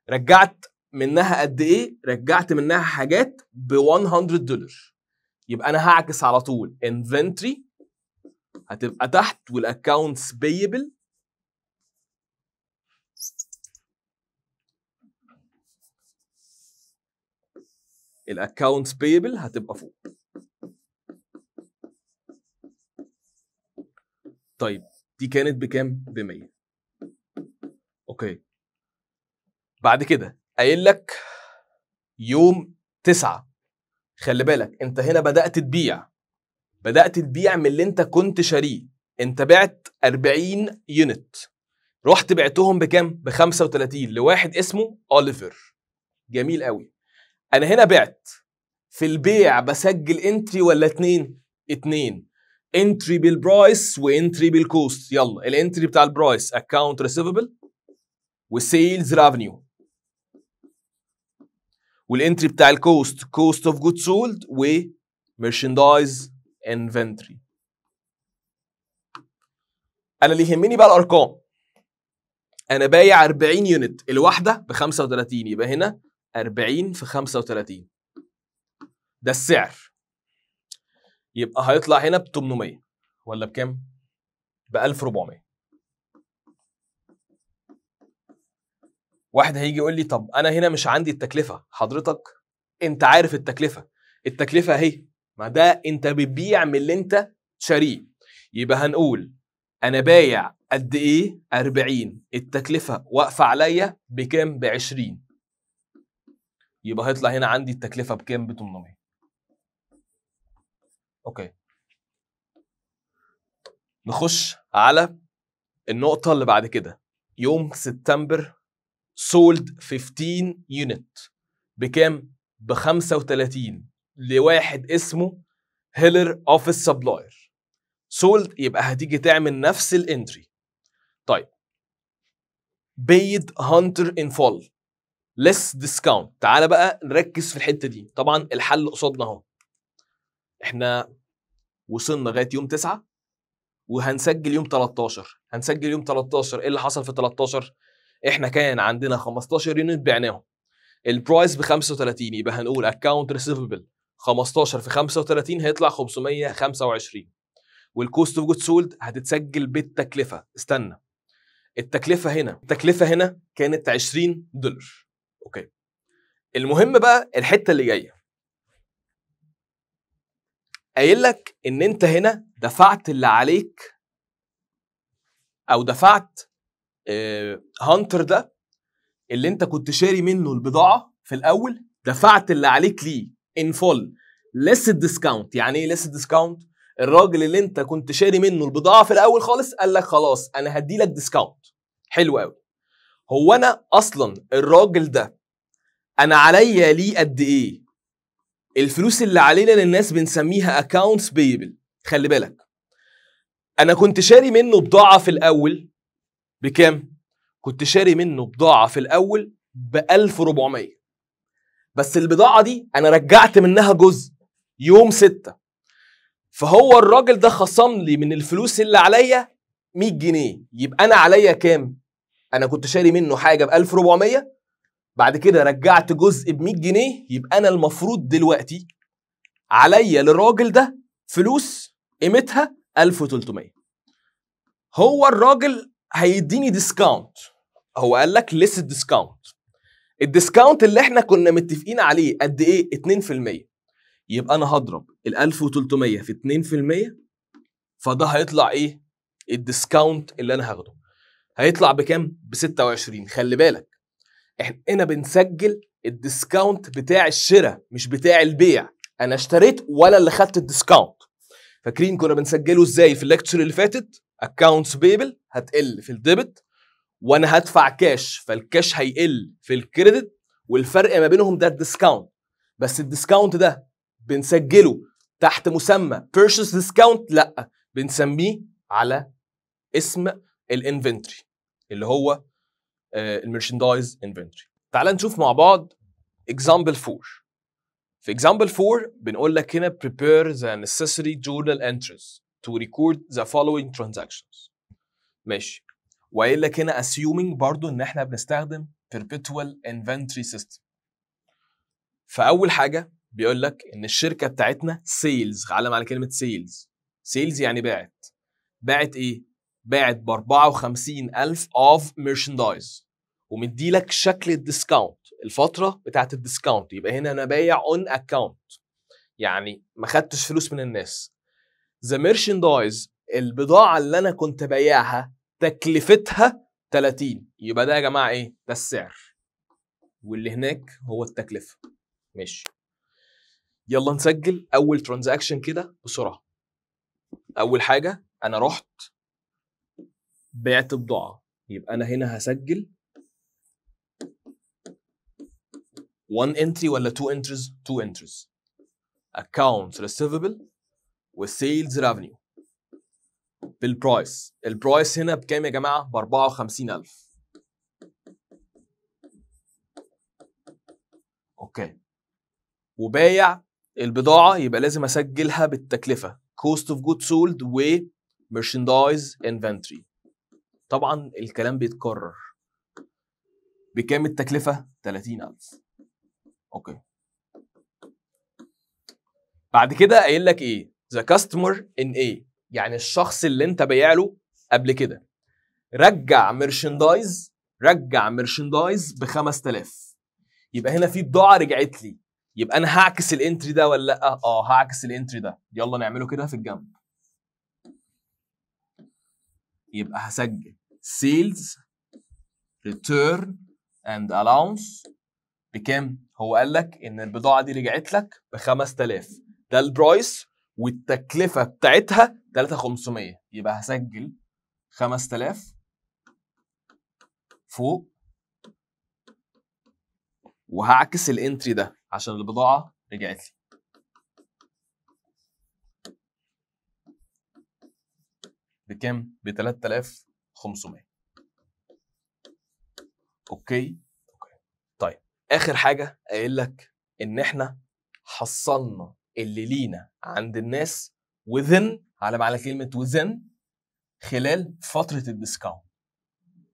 رجعت منها قد ايه رجعت منها حاجات ب 100 دولار يبقى انا هعكس على طول inventory هتبقى تحت والاكونتس بيبل الاكونتس بيبل هتبقى فوق طيب دي كانت بكام ب 100 اوكي بعد كده قايل لك يوم تسعة خلي بالك انت هنا بدأت تبيع بدات تبيع من اللي انت كنت شاريه انت بعت 40 يونت رحت بعتهم بكام ب 35 لواحد اسمه اوليفر جميل قوي انا هنا بعت في البيع بسجل انتري ولا اتنين اتنين انتري بالبرايس وانتري بالكوست يلا الانتري بتاع البرايس اكونت ريسيفبل وسيلز ريفنيو والانتري بتاع الكوست كوست اوف جود سولد وميرشندايز انفنتري انا اللي يهمني بقى الارقام انا بايع 40 يونت الواحده ب 35 يبقى هنا 40 في 35 ده السعر يبقى هيطلع هنا ب 800 ولا بكام؟ ب 1400 واحد هيجي يقول لي طب انا هنا مش عندي التكلفه حضرتك انت عارف التكلفه التكلفه اهي ما ده انت بتبيع من اللي انت شاريه يبقى هنقول انا بايع قد ايه 40 التكلفه واقفه عليا بكام ب 20 يبقى هيطلع هنا عندي التكلفه بكام ب 800 اوكي نخش على النقطه اللي بعد كده يوم سبتمبر سولد 15 يونت بكام ب 35 لواحد اسمه هيلر اوفيس سبلاير سولد يبقى هتيجي تعمل نفس الانتري طيب بيد هانتر ان فول ليس ديسكاونت تعال بقى نركز في الحته دي طبعا الحل قصادنا اهو احنا وصلنا لغايه يوم 9 وهنسجل يوم 13 هنسجل يوم 13 ايه اللي حصل في 13 احنا كان عندنا 15 يونت بعناهم البرايس ب 35 يبقى هنقول اكونت ريسيفبل 15 في 35 هيطلع 525 والكوست اوف جود سولد هتتسجل بالتكلفه استنى التكلفه هنا التكلفه هنا كانت 20 دولار اوكي المهم بقى الحته اللي جايه قايل لك ان انت هنا دفعت اللي عليك او دفعت هانتر آه، ده اللي انت كنت شاري منه البضاعه في الاول دفعت اللي عليك ليه ان فول ليس الديسكاونت يعني ايه ليس الديسكاونت الراجل اللي انت كنت شاري منه البضاعه في الاول خالص قال لك خلاص انا هدي لك ديسكاونت حلو قوي هو انا اصلا الراجل ده انا عليا ليه قد ايه الفلوس اللي علينا للناس بنسميها اكاونتس بيبل خلي بالك انا كنت شاري منه بضاعه في الاول بكام كنت شاري منه بضاعه في الاول ب 1400 بس البضاعه دي انا رجعت منها جزء يوم ستة فهو الراجل ده خصم لي من الفلوس اللي عليا 100 جنيه يبقى انا عليا كام انا كنت شاري منه حاجه ب 1400 بعد كده رجعت جزء ب 100 جنيه يبقى انا المفروض دلوقتي عليا للراجل ده فلوس قيمتها 1300 هو الراجل هيديني ديسكاونت هو قال لك ليس ديسكاونت الديسكاونت اللي احنا كنا متفقين عليه قد ايه 2% يبقى انا هضرب ال 1300 في 2% فده هيطلع ايه الديسكاونت اللي انا هاخده هيطلع بكام ب 26 خلي بالك احنا هنا بنسجل الديسكاونت بتاع الشراء مش بتاع البيع انا اشتريت ولا اللي خدت الديسكاونت فاكرين كنا بنسجله ازاي في الليكتشر اللي فاتت اكونتس بيبل هتقل في الديبت وانا هدفع كاش فالكاش هيقل في الكريدت والفرق ما بينهم ده الديسكاونت بس الديسكاونت ده بنسجله تحت مسمى بيرشس ديسكاونت لا بنسميه على اسم الانفنتري اللي هو آه، الميرشندايز انفنتري تعال نشوف مع بعض اكزامبل 4 في اكزامبل 4 بنقول لك هنا prepare the necessary journal entries to record the following transactions ماشي وقايل لك هنا assuming برضو ان احنا بنستخدم perpetual inventory system فاول حاجه بيقول لك ان الشركه بتاعتنا سيلز علم على كلمه سيلز سيلز يعني باعت باعت ايه باعت ب 54000 of merchandise ومدي لك شكل الديسكاونت الفتره بتاعت الديسكاونت يبقى هنا انا بايع اون اكاونت يعني ما خدتش فلوس من الناس ذا merchandise البضاعه اللي انا كنت بايعها تكلفتها 30 يبقى ده يا جماعه ايه ده السعر واللي هناك هو التكلفه ماشي يلا نسجل اول ترانزاكشن كده بسرعه اول حاجه انا رحت بعت بضاعه يبقى انا هنا هسجل 1 انتري ولا 2 انتريز 2 انتريز accounts receivable وسيلز revenue بالبرايس البرايس هنا بكام يا جماعه ب 54000 اوكي وبايع البضاعه يبقى لازم اسجلها بالتكلفه كوست اوف جود سولد و merchandise inventory طبعا الكلام بيتكرر بكام التكلفه 30000 اوكي بعد كده قايل لك ايه the customer in A يعني الشخص اللي انت بايع له قبل كده رجع مرشندايز رجع مرشندايز ب 5000 يبقى هنا في بضاعه رجعت لي يبقى انا هعكس الانتري ده ولا لا اه هعكس الانتري ده يلا نعمله كده في الجنب يبقى هسجل سيلز ريتيرن اند الاونس بكام هو قال لك ان البضاعه دي رجعت لك ب 5000 ده البرايس والتكلفه بتاعتها 3500 يبقى هسجل 5000 فوق وهعكس الانتري ده عشان البضاعه رجعت لي بكام؟ ب 3500 اوكي اوكي طيب اخر حاجه قايل لك ان احنا حصلنا اللي لينا عند الناس within على معنى كلمة within خلال فترة الديسكاونت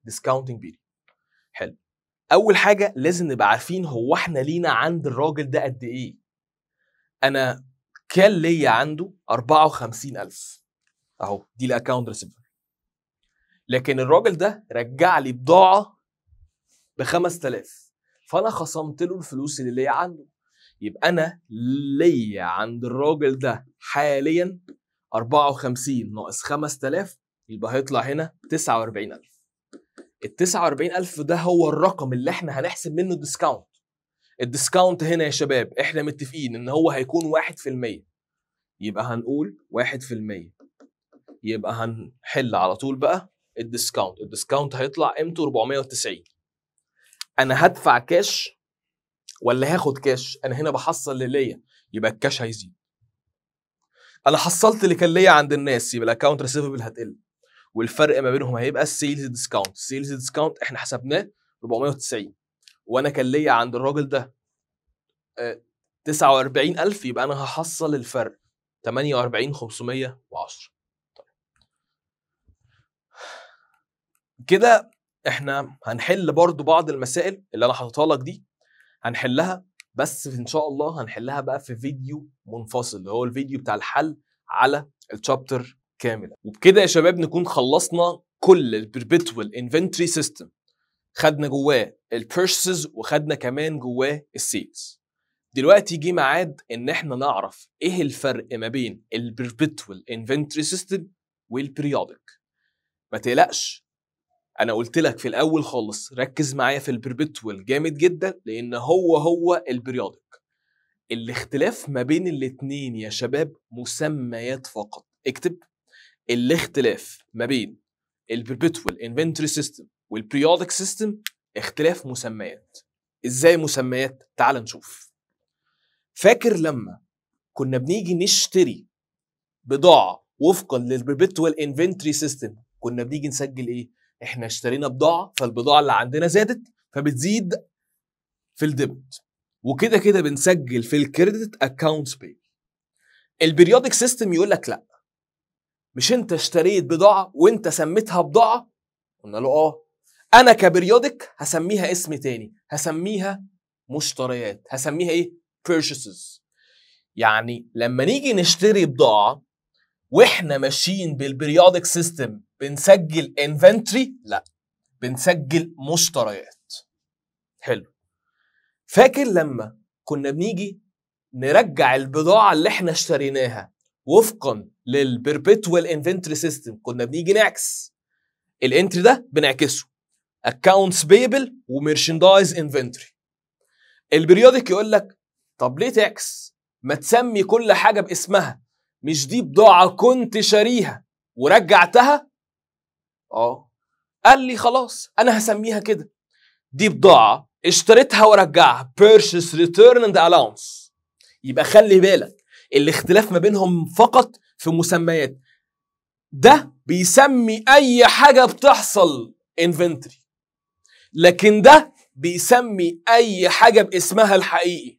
discounting period حلو أول حاجة لازم نبقى عارفين هو احنا لينا عند الراجل ده قد إيه أنا كان ليا عنده 54000 أهو دي الأكاونت ريسيفر لكن الراجل ده رجع لي بضاعة ب 5000 فأنا خصمت له الفلوس اللي ليا عنده يبقى انا ليا عند الراجل ده حاليا 54 ناقص 5000 يبقى هيطلع هنا 49000 ال 49000 ده هو الرقم اللي احنا هنحسب منه الديسكاونت الديسكاونت هنا يا شباب احنا متفقين ان هو هيكون 1% يبقى هنقول 1% يبقى هنحل على طول بقى الديسكاونت الديسكاونت هيطلع قيمته 490 انا هدفع كاش ولا هاخد كاش انا هنا بحصل اللي ليا يبقى الكاش هيزيد انا حصلت اللي كان ليا عند الناس يبقى الاكونت ريسيفبل هتقل والفرق ما بينهم هيبقى السيلز ديسكاونت السيلز ديسكاونت احنا حسبناه 490 وانا كان ليا عند الراجل ده 49000 آه، يبقى انا هحصل الفرق 48510 510 طيب. كده احنا هنحل برضو بعض المسائل اللي انا حاططها لك دي هنحلها بس ان شاء الله هنحلها بقى في فيديو منفصل اللي هو الفيديو بتاع الحل على التشابتر كامله وبكده يا شباب نكون خلصنا كل البربيتوال انفنتوري سيستم خدنا جواه البيرشز وخدنا كمان جواه السيلز دلوقتي جه ميعاد ان احنا نعرف ايه الفرق ما بين البربيتوال انفنتوري سيستم والبريودك ما تقلقش انا قلت لك في الاول خالص ركز معايا في البربتول جامد جدا لان هو هو البريودك الاختلاف ما بين الاتنين يا شباب مسميات فقط اكتب الاختلاف ما بين البربتول انفنتوري سيستم والبريودك سيستم اختلاف مسميات ازاي مسميات تعال نشوف فاكر لما كنا بنيجي نشتري بضاعه وفقا للبربتوال انفنتوري سيستم كنا بنيجي نسجل ايه احنا اشترينا بضاعه فالبضاعه اللي عندنا زادت فبتزيد في الديبت وكده كده بنسجل في الكريدت اكونت بي البريودك سيستم يقول لك لا مش انت اشتريت بضاعه وانت سميتها بضاعه قلنا له اه انا كبريودك هسميها اسم تاني هسميها مشتريات هسميها ايه purchases يعني لما نيجي نشتري بضاعه واحنا ماشيين بالبريودك سيستم بنسجل انفنتري لا بنسجل مشتريات حلو فاكر لما كنا بنيجي نرجع البضاعه اللي احنا اشتريناها وفقا للبربيتوال انفنتري سيستم كنا بنيجي نعكس الانتري ده بنعكسه اكونتس بيبل وميرشندايز انفنتري البريودك يقول لك طب ليه تعكس ما تسمي كل حاجه باسمها مش دي بضاعة كنت شاريها ورجعتها اه قال لي خلاص انا هسميها كده دي بضاعة اشتريتها ورجعها purchase ريتيرن اند الاونس يبقى خلي بالك الاختلاف ما بينهم فقط في مسميات ده بيسمي اي حاجة بتحصل انفنتري لكن ده بيسمي اي حاجة باسمها الحقيقي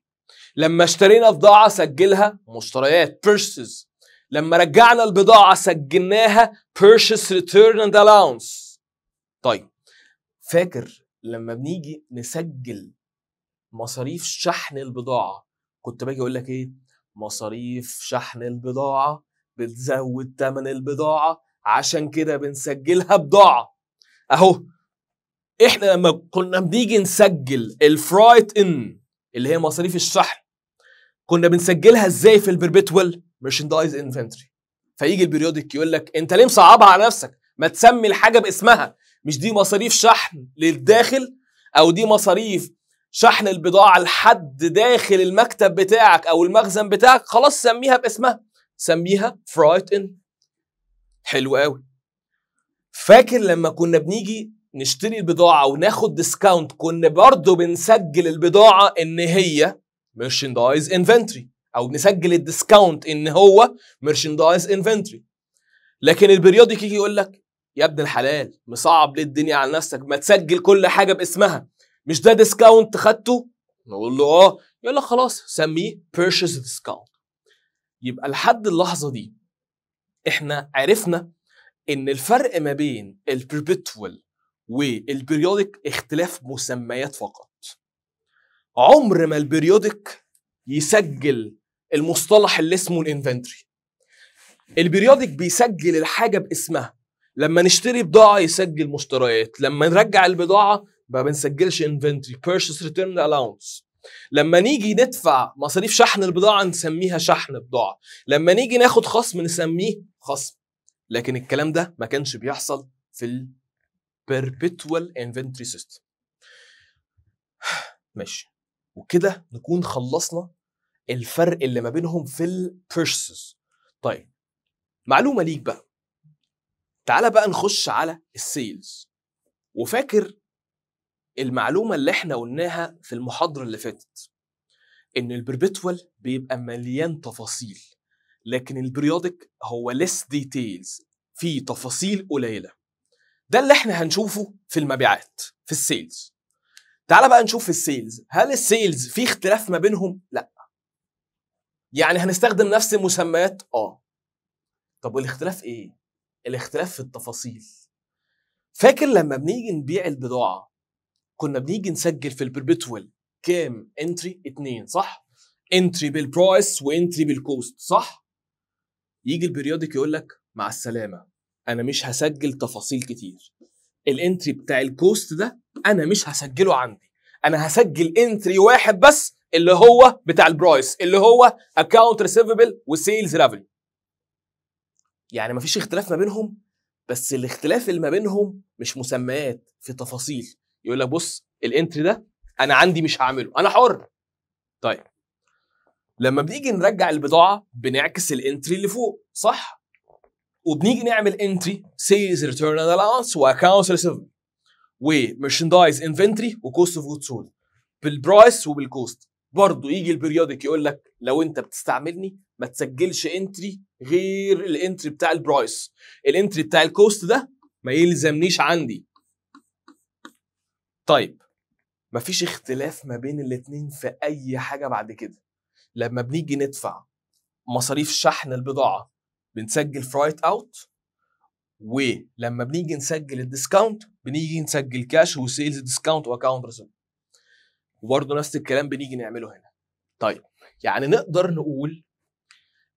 لما اشترينا بضاعة سجلها مشتريات purchases لما رجعنا البضاعة سجلناها purchase return and allowance طيب فاكر لما بنيجي نسجل مصاريف شحن البضاعة كنت باجي اقول لك ايه مصاريف شحن البضاعة بتزود تمن البضاعة عشان كده بنسجلها بضاعة اهو احنا لما كنا بنيجي نسجل الفرايت ان اللي هي مصاريف الشحن كنا بنسجلها ازاي في البربتول ميرشندايز انفنتري فيجي البريودك يقول لك انت ليه مصعبها على نفسك ما تسمي الحاجه باسمها مش دي مصاريف شحن للداخل او دي مصاريف شحن البضاعه لحد داخل المكتب بتاعك او المخزن بتاعك خلاص سميها باسمها سميها فرايت ان حلو قوي فاكر لما كنا بنيجي نشتري البضاعه وناخد ديسكاونت كنا برضو بنسجل البضاعه ان هي ميرشندايز انفنتري او نسجل الديسكاونت ان هو مرشندايز انفنتوري لكن البريودك يجي يقول لك يا ابن الحلال مصعب ليه الدنيا على نفسك ما تسجل كل حاجه باسمها مش ده ديسكاونت خدته نقول له اه يقول لك خلاص سميه بيرشيز ديسكاونت يبقى لحد اللحظه دي احنا عرفنا ان الفرق ما بين البربتوال والبريودك اختلاف مسميات فقط عمر ما البريودك يسجل المصطلح اللي اسمه الانفنتري البريودك بيسجل الحاجه باسمها لما نشتري بضاعه يسجل مشتريات لما نرجع البضاعه ما بنسجلش انفنتري بيرشيس ريتيرن الاونس لما نيجي ندفع مصاريف شحن البضاعه نسميها شحن بضاعه لما نيجي ناخد خصم نسميه خصم لكن الكلام ده ما كانش بيحصل في البيربيتوال انفنتوري سيستم ماشي وكده نكون خلصنا الفرق اللي ما بينهم في البيرشز طيب معلومه ليك بقى تعالى بقى نخش على السيلز وفاكر المعلومه اللي احنا قلناها في المحاضره اللي فاتت ان البربتوال بيبقى مليان تفاصيل لكن البريودك هو ليس ديتيلز في تفاصيل قليله ده اللي احنا هنشوفه في المبيعات في السيلز تعال بقى نشوف في السيلز هل السيلز في اختلاف ما بينهم لا يعني هنستخدم نفس المسميات اه طب والاختلاف ايه الاختلاف في التفاصيل فاكر لما بنيجي نبيع البضاعه كنا بنيجي نسجل في البربتول كام انتري اتنين صح انتري بالبرايس وانتري بالكوست صح يجي البريودك يقول لك مع السلامه انا مش هسجل تفاصيل كتير الانتري بتاع الكوست ده انا مش هسجله عندي انا هسجل انتري واحد بس اللي هو بتاع البرايس اللي هو اكونت ريسيفبل وسيلز ريفينيو يعني مفيش اختلاف ما بينهم بس الاختلاف اللي ما بينهم مش مسميات في تفاصيل يقول لك بص الانتري ده انا عندي مش هعمله انا حر طيب لما بنيجي نرجع البضاعه بنعكس الانتري اللي فوق صح وبنيجي نعمل انتري سيلز ريتيرن الاونس واكاونت ريسيفبل ومرشندايز انفنتري وكوست اوف جود سولد بالبرايس وبالكوست برضه يجي البريودك يقول لك لو انت بتستعملني ما تسجلش انتري غير الانتري بتاع البرايس الانتري بتاع الكوست ده ما يلزمنيش عندي طيب مفيش اختلاف ما بين الاتنين في اي حاجه بعد كده لما بنيجي ندفع مصاريف شحن البضاعه بنسجل فرايت اوت ولما بنيجي نسجل الديسكاونت بنيجي نسجل كاش وسيلز ديسكاونت واكاونت ريسيفت وبرضه نفس الكلام بنيجي نعمله هنا طيب يعني نقدر نقول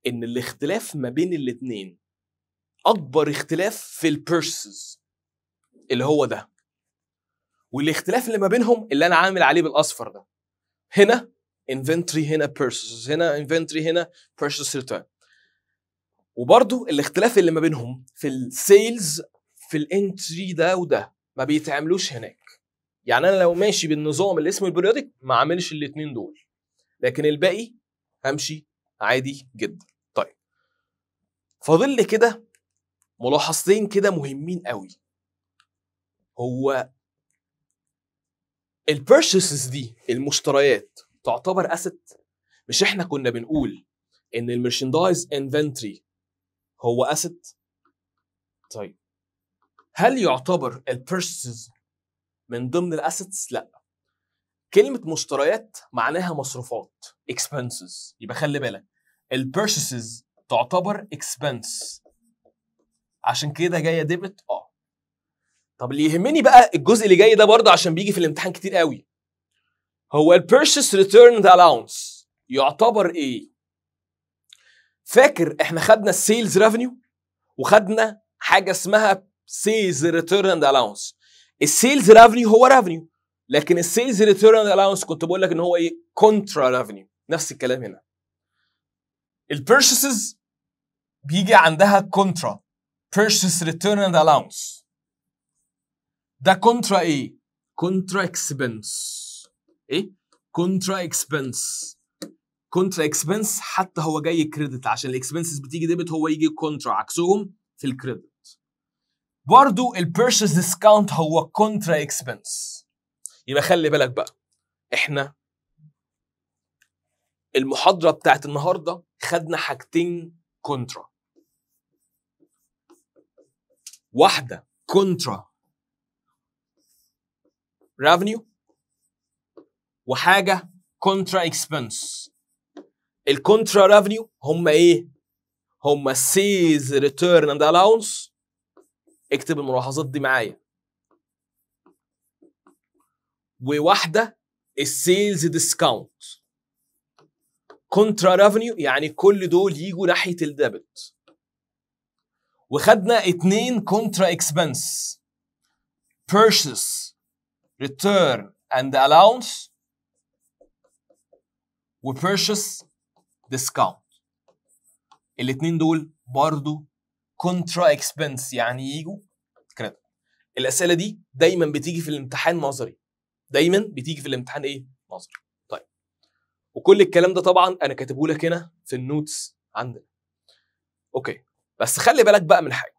ان الاختلاف ما بين الاثنين اكبر اختلاف في البيرسز اللي هو ده والاختلاف اللي ما بينهم اللي انا عامل عليه بالاصفر ده هنا انفنتوري هنا بيرسز هنا انفنتوري هنا بيرسز ريتيرن وبرضه الاختلاف اللي ما بينهم في السيلز في الانتري ده وده ما بيتعملوش هناك يعني انا لو ماشي بالنظام اللي اسمه البريوديك ما اعملش الاثنين دول لكن الباقي همشي عادي جدا طيب فاضل لي كده ملاحظتين كده مهمين قوي هو البيرشيسز دي المشتريات تعتبر اسيت مش احنا كنا بنقول ان الميرشندايز انفنتوري هو اسيت طيب هل يعتبر البيرشيسز من ضمن الاسيتس لا كلمه مشتريات معناها مصروفات expenses يبقى خلي بالك البيرشيسز تعتبر expense عشان كده جايه ديبت اه طب اللي يهمني بقى الجزء اللي جاي ده برضه عشان بيجي في الامتحان كتير قوي هو البيرشيس ريتيرن الاونس يعتبر ايه فاكر احنا خدنا السيلز ريفينيو وخدنا حاجه اسمها سيلز ريتيرن الاونس السيلز ريفنيو هو ريفنيو لكن السيلز ريتيرن الاونس كنت بقول لك ان هو ايه كونترا ريفنيو نفس الكلام هنا البيرشيسز بيجي عندها كونترا بيرشيس ريتيرن الاونس ده كونترا ايه كونترا اكسبنس ايه كونترا اكسبنس كونترا اكسبنس حتى هو جاي كريدت عشان الاكسبنسز بتيجي ديبت هو يجي كونترا عكسهم في الكريدت برضو purchase ديسكاونت هو كونترا اكسبنس يبقى خلي بالك بقى احنا المحاضره بتاعت النهارده خدنا حاجتين كونترا واحده كونترا revenue وحاجه كونترا اكسبنس الكونترا revenue هم ايه هم سيز ريتيرن اند allowance اكتب الملاحظات دي معايا وواحده السيلز ديسكاونت كونترا ريفينيو يعني كل دول يجوا ناحيه الديبت وخدنا اتنين كونترا اكسبنس بيرشيس ريتيرن اند الاونس و ديسكاونت الاتنين دول برضو كونترا اكسبنس يعني يجوا كريدت الاسئله دي دايما بتيجي في الامتحان نظري دايما بتيجي في الامتحان ايه نظري طيب وكل الكلام ده طبعا انا كاتبه لك هنا في النوتس عندنا اوكي بس خلي بالك بقى من حاجه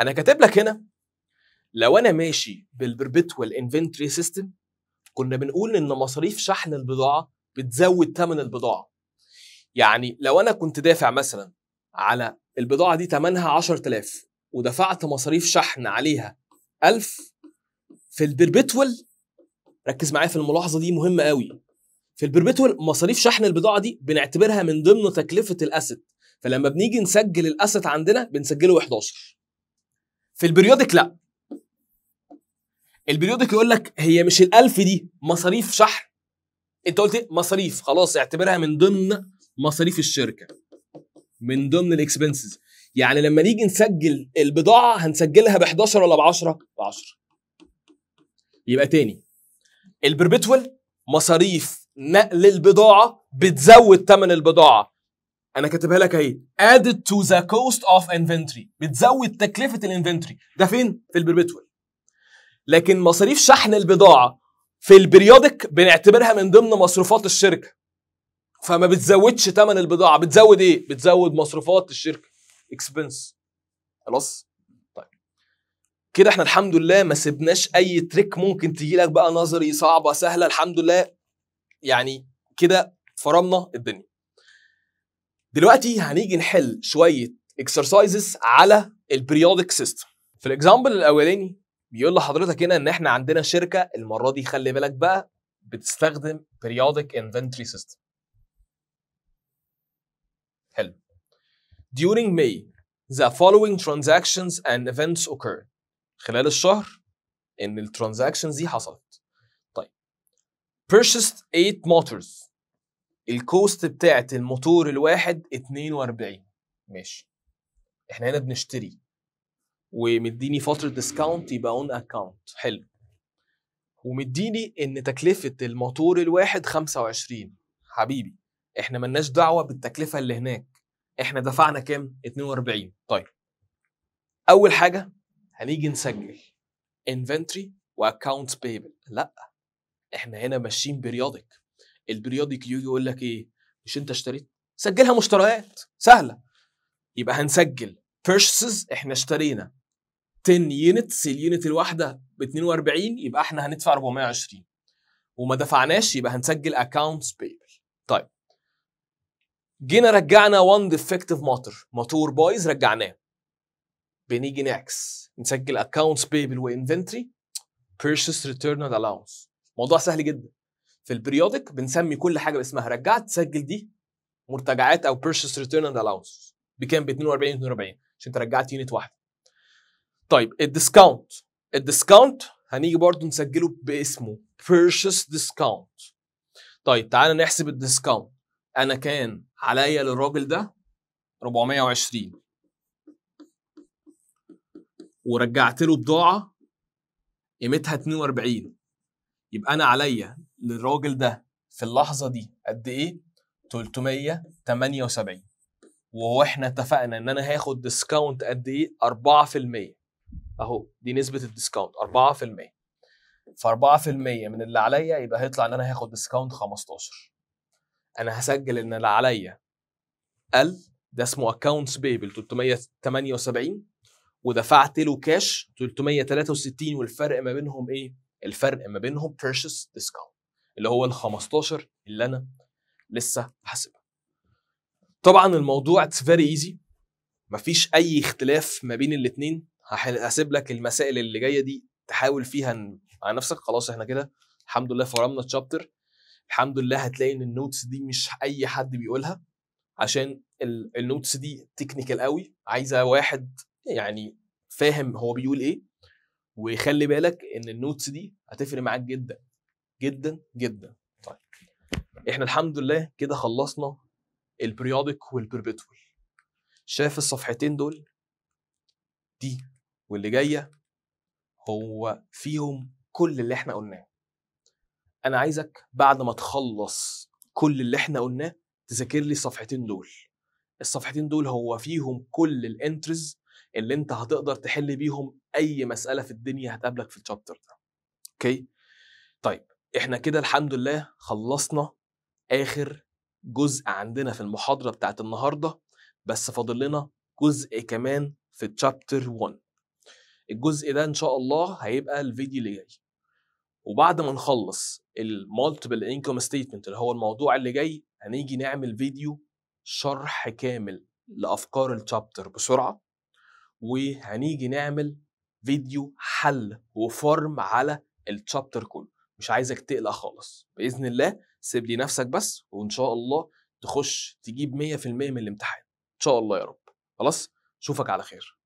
انا كاتب لك هنا لو انا ماشي بالبربيتوال انفنتري سيستم كنا بنقول ان مصاريف شحن البضاعه بتزود ثمن البضاعه يعني لو انا كنت دافع مثلا على البضاعه دي ثمنها 10000 ودفعت مصاريف شحن عليها 1000 في البربتول ركز معايا في الملاحظه دي مهمه قوي في البربتول مصاريف شحن البضاعه دي بنعتبرها من ضمن تكلفه الاسيت فلما بنيجي نسجل الاسيت عندنا بنسجله 11 في البريودك لا البريودك يقول لك هي مش ال1000 دي مصاريف شحن انت قلت إيه؟ مصاريف خلاص اعتبرها من ضمن مصاريف الشركه من ضمن الاكسبنسز يعني لما نيجي نسجل البضاعه هنسجلها ب 11 ولا ب 10 ب 10 يبقى تاني البربتول مصاريف نقل البضاعه بتزود ثمن البضاعه انا كاتبها لك اهي added to the cost of inventory بتزود تكلفه الانفنتوري ده فين في البربتول لكن مصاريف شحن البضاعه في البريودك بنعتبرها من ضمن مصروفات الشركه فما بتزودش ثمن البضاعه بتزود ايه بتزود مصروفات الشركه اكسبنس خلاص طيب كده احنا الحمد لله ما سبناش اي تريك ممكن تيجي لك بقى نظري صعبه سهله الحمد لله يعني كده فرمنا الدنيا دلوقتي هنيجي نحل شويه اكسرسايزز على البريودك سيستم في الاكزامبل الاولاني بيقول لحضرتك هنا ان احنا عندنا شركه المره دي خلي بالك بقى بتستخدم بريودك انفنتري سيستم During May, the following transactions and events occurred. خلال الشهر ان الترانزاكشنز دي حصلت. طيب. Purchased 8 motors. الكوست بتاعت الموتور الواحد 42 ماشي. احنا هنا بنشتري ومديني فترة ديسكاونت يبقى اون اكونت حلو. ومديني ان تكلفة الموتور الواحد 25 حبيبي احنا ملناش دعوة بالتكلفة اللي هناك احنا دفعنا كام 42 طيب اول حاجه هنيجي نسجل انفنتري واكونتس بيبل لا احنا هنا ماشيين برياضك البريودك يجي يقول لك ايه مش انت اشتريت سجلها مشتريات سهله يبقى هنسجل purchases احنا اشترينا 10 يونتس اليونت الواحده ب 42 يبقى احنا هندفع 420 وما دفعناش يبقى هنسجل accounts payable طيب جينا رجعنا وان ديفكتيف موتور موتور بايظ رجعناه بنيجي نعكس نسجل اكونتس بيبل وانفنتري بيرشيس ريتيرن الاونس موضوع سهل جدا في البريودك بنسمي كل حاجه باسمها رجعت تسجل دي مرتجعات او بيرشيس ريتيرن الاونس بكام ب 42 42 عشان انت رجعت يونت واحده طيب الديسكاونت الديسكاونت هنيجي برضه نسجله باسمه بيرشيس ديسكاونت طيب تعالى نحسب الديسكاونت انا كان عليا للراجل ده 420 ورجعت له بضاعه قيمتها 42 يبقى انا عليا للراجل ده في اللحظه دي قد ايه 378 وهو احنا اتفقنا ان انا هاخد ديسكاونت قد ايه 4% اهو دي نسبه الديسكاونت 4% ف 4% من اللي عليا يبقى هيطلع ان انا هاخد ديسكاونت 15 انا هسجل ان اللي عليا قل ده اسمه اكونتس بيبل 378 ودفعت له كاش 363 والفرق ما بينهم ايه؟ الفرق ما بينهم بيرشس ديسكاونت اللي هو ال 15 اللي انا لسه حاسبها. طبعا الموضوع اتس فيري ايزي مفيش اي اختلاف ما بين الاثنين هسيب لك المسائل اللي جايه دي تحاول فيها على نفسك خلاص احنا كده الحمد لله فرمنا تشابتر الحمد لله هتلاقي ان النوتس دي مش اي حد بيقولها عشان النوتس دي تكنيكال قوي عايزه واحد يعني فاهم هو بيقول ايه وخلي بالك ان النوتس دي هتفرق معاك جدا جدا جدا طيب احنا الحمد لله كده خلصنا البريودك والبربيتول شايف الصفحتين دول دي واللي جايه هو فيهم كل اللي احنا قلناه انا عايزك بعد ما تخلص كل اللي احنا قلناه تذاكر لي الصفحتين دول الصفحتين دول هو فيهم كل الانترز اللي انت هتقدر تحل بيهم اي مساله في الدنيا هتقابلك في التشابتر ده اوكي طيب احنا كده الحمد لله خلصنا اخر جزء عندنا في المحاضره بتاعت النهارده بس فاضل لنا جزء كمان في تشابتر 1 الجزء ده ان شاء الله هيبقى الفيديو اللي جاي وبعد ما نخلص المالتيبل انكم ستيتمنت اللي هو الموضوع اللي جاي هنيجي نعمل فيديو شرح كامل لافكار التشابتر بسرعه وهنيجي نعمل فيديو حل وفرم على التشابتر كله مش عايزك تقلق خالص باذن الله سيب لي نفسك بس وان شاء الله تخش تجيب 100% من الامتحان ان شاء الله يا رب خلاص اشوفك على خير